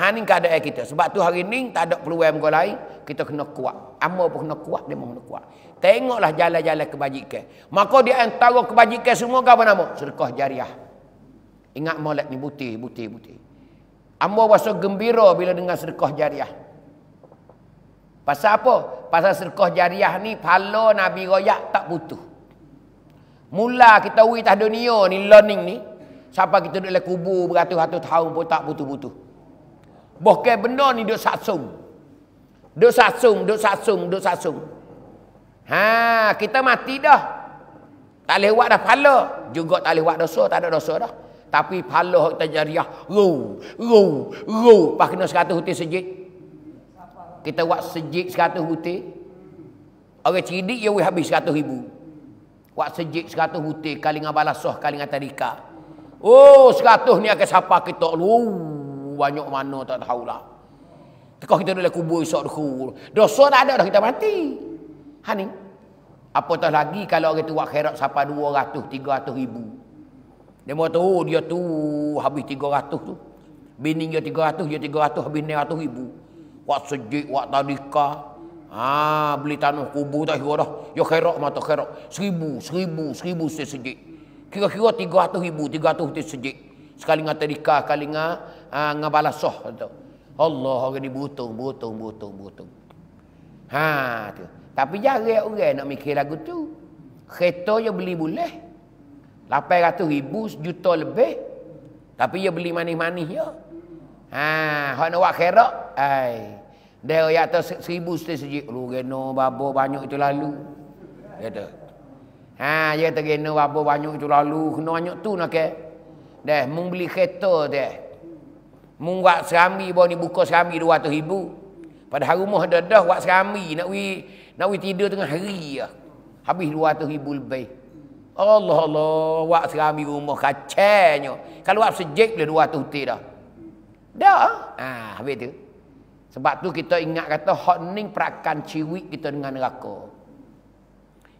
Ha, ni keadaan kita. Sebab tu hari ni tak ada peluang kau lain. Kita kena kuat. Amal pun kena kuat, dia kena kuat. Tengoklah jalan-jalan kebajikan. Maka dia antara kebajikan semua ke apa nama? Serkah jariah. Ingat molek ni, buti, buti, buti. Amal waso gembira bila dengar serkah jariah. Pasal apa? Pasal serkah jariah ni, pala Nabi Raya tak butuh. Mula kita wih tah dunia ni, learning ni. Sampai kita duduk dalam kubur beratus-ratus tahun pun tak butuh-butuh. Bahkan benda ni duduk saksung. Duduk saksung, duduk saksung, duduk saksung. Ha, kita mati dah. Tak boleh buat dah pala. Juga tak boleh buat dosa, tak ada dosa dah. Tapi pala kita jariah. Ruh, ruh, ruh. Lepas kena seratus hutin sejik. Kita buat sejik sekatu hutin. Orang cidik, ya habis sekatu ribu. Buat sejik sekatu hutin. Kali dengan balasoh, kali dengan tarikah. Oh, seratus ni akan sapa kita. Oh, banyak mana tak tahu lah. Kau kita dalam kubur esok dah kubur. Dosa dah ada dah kita mati. Ha ni. Apatah lagi kalau orang tu buat khairat sapa dua ratus, tiga ratus ribu. Dia mahu tahu oh, dia tu habis tiga ratus tu. Bini dia tiga ratus, dia tiga ratus, habis enam ratus ribu. Wak sejik, wak tadika. Ha, beli tanah kubur tak kira dah. Ya khairat mata khairat. Seribu, seribu, seribu, seribu, seribu, Kira-kira tiga ratus ribu, tiga ratus ribu sejik. Sekali dengan terikah, sekali dengan uh, ah, balasoh. Allah orang ni butuh, butuh, butuh, butuh. Ha, tu. Tapi jarak orang nak mikir lagu tu. Kereta je beli boleh. 800 ribu, sejuta lebih. Tapi dia beli manis-manis je. Ya. Ha, hak nak buat kerak. Hai. Dia yang atas seribu setiap sejik. Lu, geno, babo, banyak itu lalu. Kata. Ya, Ha, dia terkena apa banyak tu lalu. Kena banyak tu nak ke. Dah, mung beli kereta tu. Mung buat serambi bawah ni buka serambi 200 ribu. Padahal rumah dah dah buat serambi. Nak wi nak wi tidur tengah hari ya. Habis 200 ribu lebih. Allah Allah, buat serambi rumah kacanya. Kalau buat sejik boleh 200 ribu dah. Dah. Ha? ha, habis tu. Sebab tu kita ingat kata, hot ni perakan ciwik kita dengan neraka. Neraka.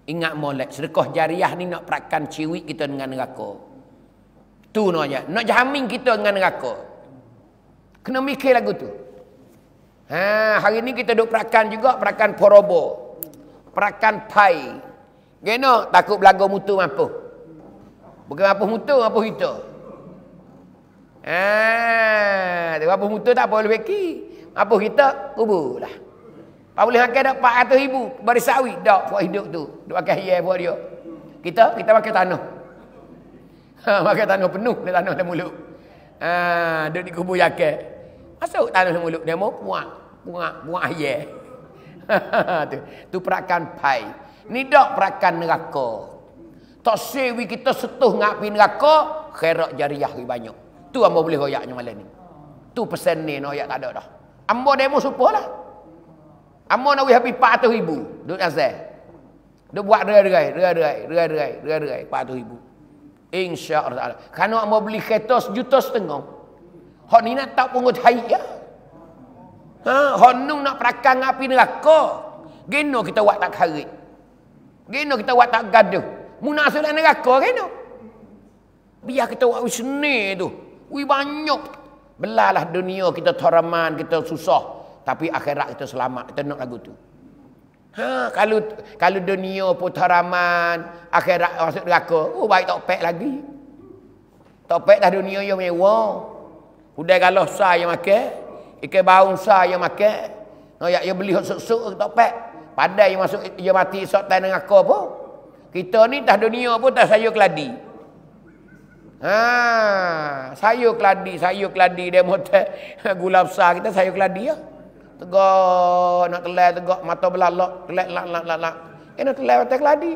Ingat molek sedekah jariah ni nak perakan ciwik kita dengan neraka. Tu nanya. Nak jamin kita dengan neraka. Kena mikir lagu tu. Ha, hari ni kita duk perakan juga. Perakan porobo. Perakan pai. geno takut belaga mutu mampu. Bukan apa mutu, apa kita. Ha, apa mutu tak boleh beki. apa kita, kubur lah. Pak boleh makan tak? 400 ribu Bari sawi Tak buat hidup tu Dia pakai hiyai buat dia Kita? Kita pakai tanah ha, Makan tanah penuh Dia lah, tanah dalam mulut ha, Dia di kubur yakin Masuk tanah dalam mulut Dia mau puak Puak Puak hiyai tu, tu perakan pai Ni dok perakan neraka Tak sewi kita setuh ngapi neraka Kherak jariah lebih banyak Tu ambo boleh royaknya malam ni Tu pesan ni no royak tak ada dah Ambo demo supalah lah Amun awi habis 400 ribu. Duduk azal. Duduk buat derai-derai. Derai-derai. Derai-derai. Derai-derai. 400 ribu. Insya Allah. Kalau mau beli kereta sejuta setengah. Hak ni nak tak pungut haiya. Ha? Hak nung nak perakan api neraka. Gino kita buat tak karik. Gino kita buat tak gaduh. Munasulah neraka gino. Biar kita buat usni tu. Wih banyak. Belalah dunia kita teraman, kita susah tapi akhirat kita selamat kita nak lagu tu ha kalau kalau dunia putaraman akhirat masuk neraka oh baik tak pek lagi tak pek dah dunia yang mewah udah galah sa yang makan ikan baung sa yang makan no yak yang beli sok-sok tak pek padai yang masuk dia mati sok tai neraka apa kita ni dah dunia pun tak sayur keladi Ha, sayur keladi, sayur keladi dia motor gula besar kita sayur keladi ya tegak nak telai tegak mata belalak telai lak lak lak lak kena eh, telai atas keladi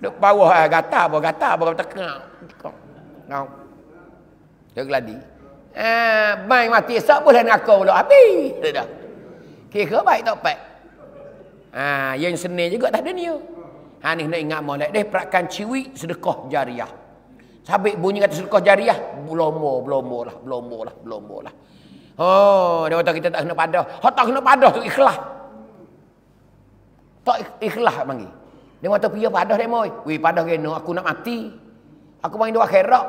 duk bawah ah gata apa gata apa kata kak ngau dia keladi eh bang mati esok boleh nak kau pula api dah kira baik tak pak ah yang seni juga tak ada ni ha ni nak ingat molek deh perakan ciwi sedekah jariah Sabik bunyi kata sedekah jariah. Belombor, belombor lah, belombor lah, belombor lah. Oh, dia kata kita tak kena padah. Ha tak kena padah tu ikhlas. Tak ikhlas panggil. Dia kata pergi padah dia moy. Wei padah kena aku nak mati. Aku main dua akhirat.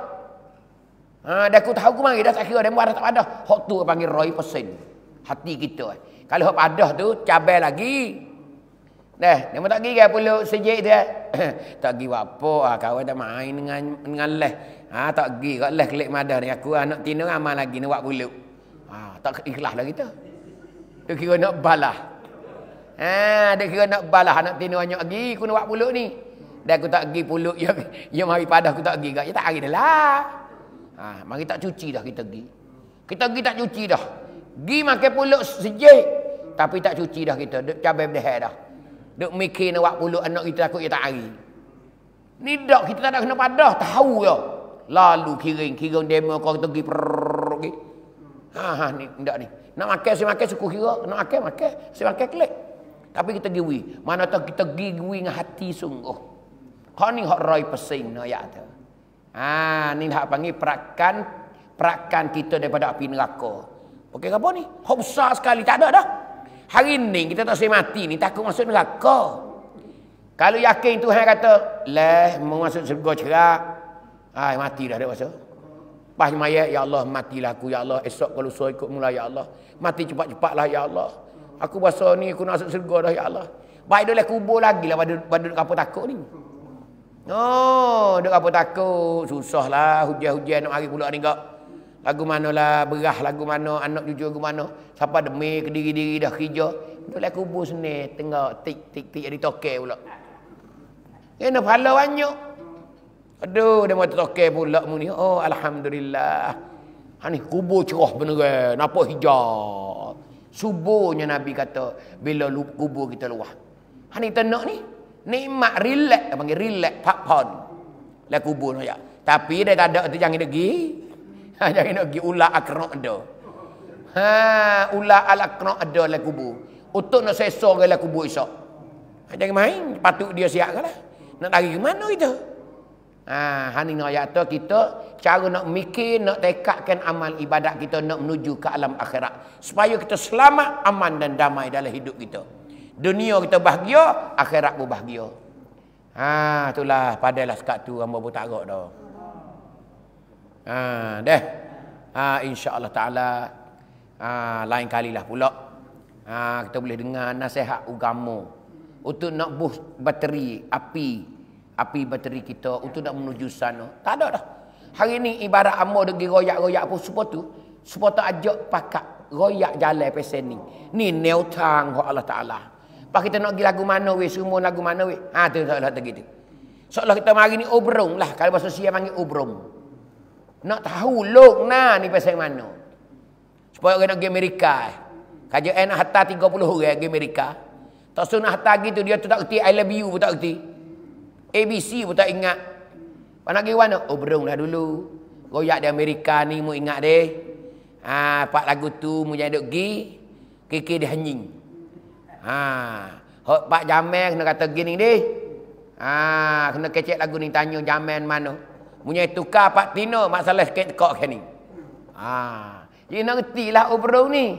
Ha dah aku tahu aku mari dah tak kira dia marah tak padah. Hak tu panggil roy persen. Hati kita eh. Kalau hak padah tu cabai lagi. Nah, dia mahu tak pergi kan puluk sejik tu eh. tak pergi apa ah kawan tak main dengan dengan leh. Ah, ha tak pergi kat leh kelik madah ni aku anak tino ramai lagi nak buat puluk ha, tak ikhlas lah kita dia kira nak balah ha, dia kira nak balah anak tidur banyak lagi aku nak buat puluk ni dan aku tak pergi puluk yang, yang hari padah aku tak pergi kat. Ya tak hari dah lah. Ha, mari tak cuci dah kita pergi. Kita pergi tak cuci dah. Pergi makan puluk sejik. Tapi tak cuci dah kita. Duk cabai berdeher dah. Duk mikir nak buat puluk anak kita takut ya tak hari. Ni dok kita tak ada kena padah. Tahu ya. Lalu kiring. Kiring demo kau kita pergi. Prrrr, pergi. Ah ni ndak ni. Nak makan si makan suku kira, nak makan makan, si makan kelik. Tapi kita giwi. Mana tahu kita giwi dengan hati sungguh. Kau ni hak roi pesing no ya tu. Ah ni hak panggil perakan perakan kita daripada api neraka. Okey apa ni? Hak besar sekali tak ada dah. Hari ni kita tak sempat mati ni takut masuk neraka. Kalau yakin Tuhan kata, leh mau masuk surga cerak. Ai ah, mati dah dia masuk. Lepas mayat, Ya Allah, matilah aku, Ya Allah. Esok kalau suruh ikut mula, Ya Allah. Mati cepat-cepatlah, Ya Allah. Aku rasa ni, aku nak masuk surga dah, Ya Allah. Baik dia kubur lagi lah pada, pada duduk apa takut ni. Oh, duduk apa takut. lah hujan-hujan nak mari pula ni kak. Lagu mana lah, berah lagu mana, anak cucu lagu mana. Siapa demi, kediri-diri dah kerja. Duduk lah kubur sini, tengok, tik, tik, tik, jadi tokek pula. Kena pahala banyak. Aduh, dia mahu tokek pula mu ni. Oh, Alhamdulillah. Ini ha, kubur cerah benar. Nampak hijau. Subuhnya Nabi kata, bila kubur kita luah. Ha, Ini tenuk ni. Nikmat relax. Dia panggil rilek Pak pon. Lah kubur ni. Ya. Tapi dia tak ada, dia ha, jangan pergi. jangan pergi. Ular akrok ada. Ha, ular ala akrok ada lah kubur. Untuk nak sesor ke lah kubur esok. Jangan main. Patut dia siapkan lah. Nak lari ke mana kita? Gitu? Ah, ha, ni nak ayat kita cara nak mikir, nak tekadkan amal ibadat kita nak menuju ke alam akhirat. Supaya kita selamat, aman dan damai dalam hidup kita. Dunia kita bahagia, akhirat pun bahagia. Ha, itulah padailah sekat tu hamba pun tak agak dah. Ha, deh. Ha, insya-Allah taala ha, lain kalilah pula. Ha, kita boleh dengar nasihat ugamu untuk nak boost bateri api api bateri kita untuk nak menuju sana. Tak ada dah. Hari ni ibarat amur dia pergi royak-royak pun semua tu. Semua tu ajak pakat royak jalan pesen ni. Ni neutang ke Allah Ta'ala. Pak kita nak pergi lagu mana weh, semua lagu mana weh. Ha, tu tak ada gitu. Soalnya kita mari ni obrong lah. Kalau bahasa siap panggil obrong. Nak tahu luk na ni pesen mana. Supaya orang nak pergi Amerika eh. Kajian eh, nak hantar 30 orang pergi Amerika. Tak suruh nak hantar gitu, dia tu tak kerti I love you pun tak kerti. ABC pun tak ingat. Pak nak pergi mana? Oh, berung dah dulu. Royak di Amerika ni, mu ingat deh. Ha, pak lagu tu, mu jangan duduk pergi. Kiki dia henying. Ha, Hot Pak Jamel kena kata gini ni. Ha, kena kecek lagu ni tanya Jamel mana. Punya tukar Pak Tino masalah sikit kok kan ni. Ha, dia nak ngerti lah obrol oh ni.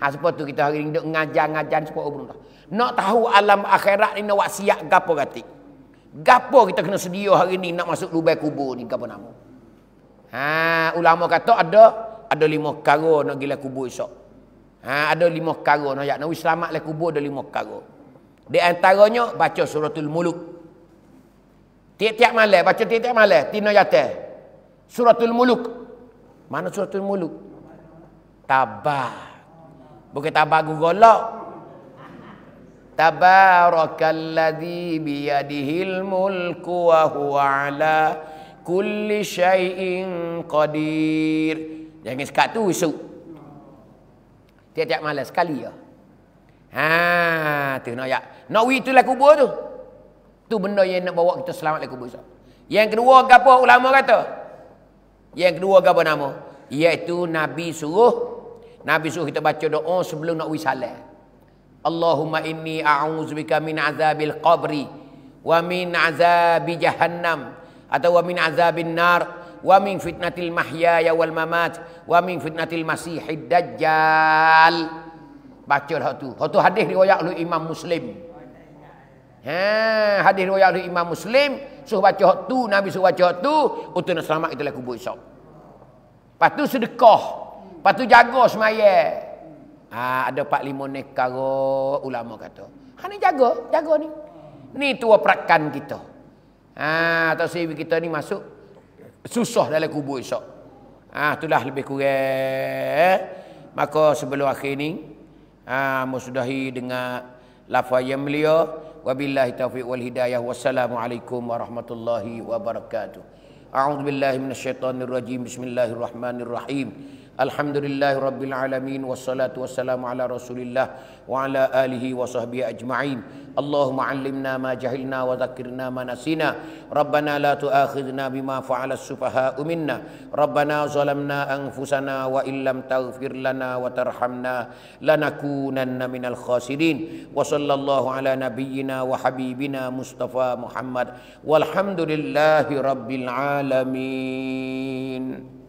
Ha, sebab tu kita hari ni duduk ngajar-ngajar sebab obrol tu. Nak tahu alam akhirat ni nak buat siap gapa katik. Gapo kita kena sedia hari ni nak masuk lubai kubur ni gapo nama? Ha, ulama kata ada ada lima karo nak gila kubur esok. Ha, ada lima karo nak yak nak selamat le kubur ada lima karo. Di antaranya baca suratul muluk. Tiap-tiap malam baca tiap-tiap malam tino yate. Suratul muluk. Mana suratul muluk? Tabah. Bukan tabah gugolok. Tabarakalladzi biyadihil mulku wa huwa ala kulli syai'in qadir. Jangan sekat tu esok. Tiap-tiap malam sekali ya. Ha, tu nak ya. Nak wi itulah kubur tu. Tu benda yang nak bawa kita selamat dari kubur esok. Yang kedua apa ulama kata? Yang kedua apa nama? Iaitu Nabi suruh Nabi suruh kita baca doa sebelum nak wi Allahumma inni a'udzubika min azabil qabri wa min azabi jahannam atau wa min azabil nar wa min fitnatil mahyaya wal mamat wa min fitnatil masihid dajjal. Baca lah tu. Kau tu hadis riwayat oleh Imam Muslim. Ha, hadis riwayat oleh Imam Muslim suruh baca hak tu, Nabi suruh baca hak tu, utus oh nak selamat kita lah kubur esok. Lepas tu sedekah. Lepas tu jaga semaya. Ha, ada Pak Limon Nekaro, ulama kata. Ha, ni jaga, jaga ni. Ni tua perakan kita. Ha, atau sebi kita ni masuk, susah dalam kubur esok. Ha, itulah lebih kurang. Eh. Maka sebelum akhir ni, ha, musudahi dengan lafaz yang mulia. Wabillahi taufiq wal hidayah. Wassalamualaikum warahmatullahi wabarakatuh. A'udzubillahiminasyaitanirrajim. Bismillahirrahmanirrahim. Bismillahirrahmanirrahim. Alhamdulillah Rabbil Alamin Wassalatu wassalamu ala Rasulillah Wa ala alihi wa sahbihi ajma'in Allahumma alimna ma jahilna Wa zakirna ma nasina Rabbana la tuakhidna bima fa'ala Sufaha'u minna Rabbana zalamna anfusana Wa illam taghfir lana wa tarhamna Lanakunanna minal khasirin Wa sallallahu ala nabiyyina Wa habibina Mustafa Muhammad Walhamdulillahi Rabbil Alamin Thank you.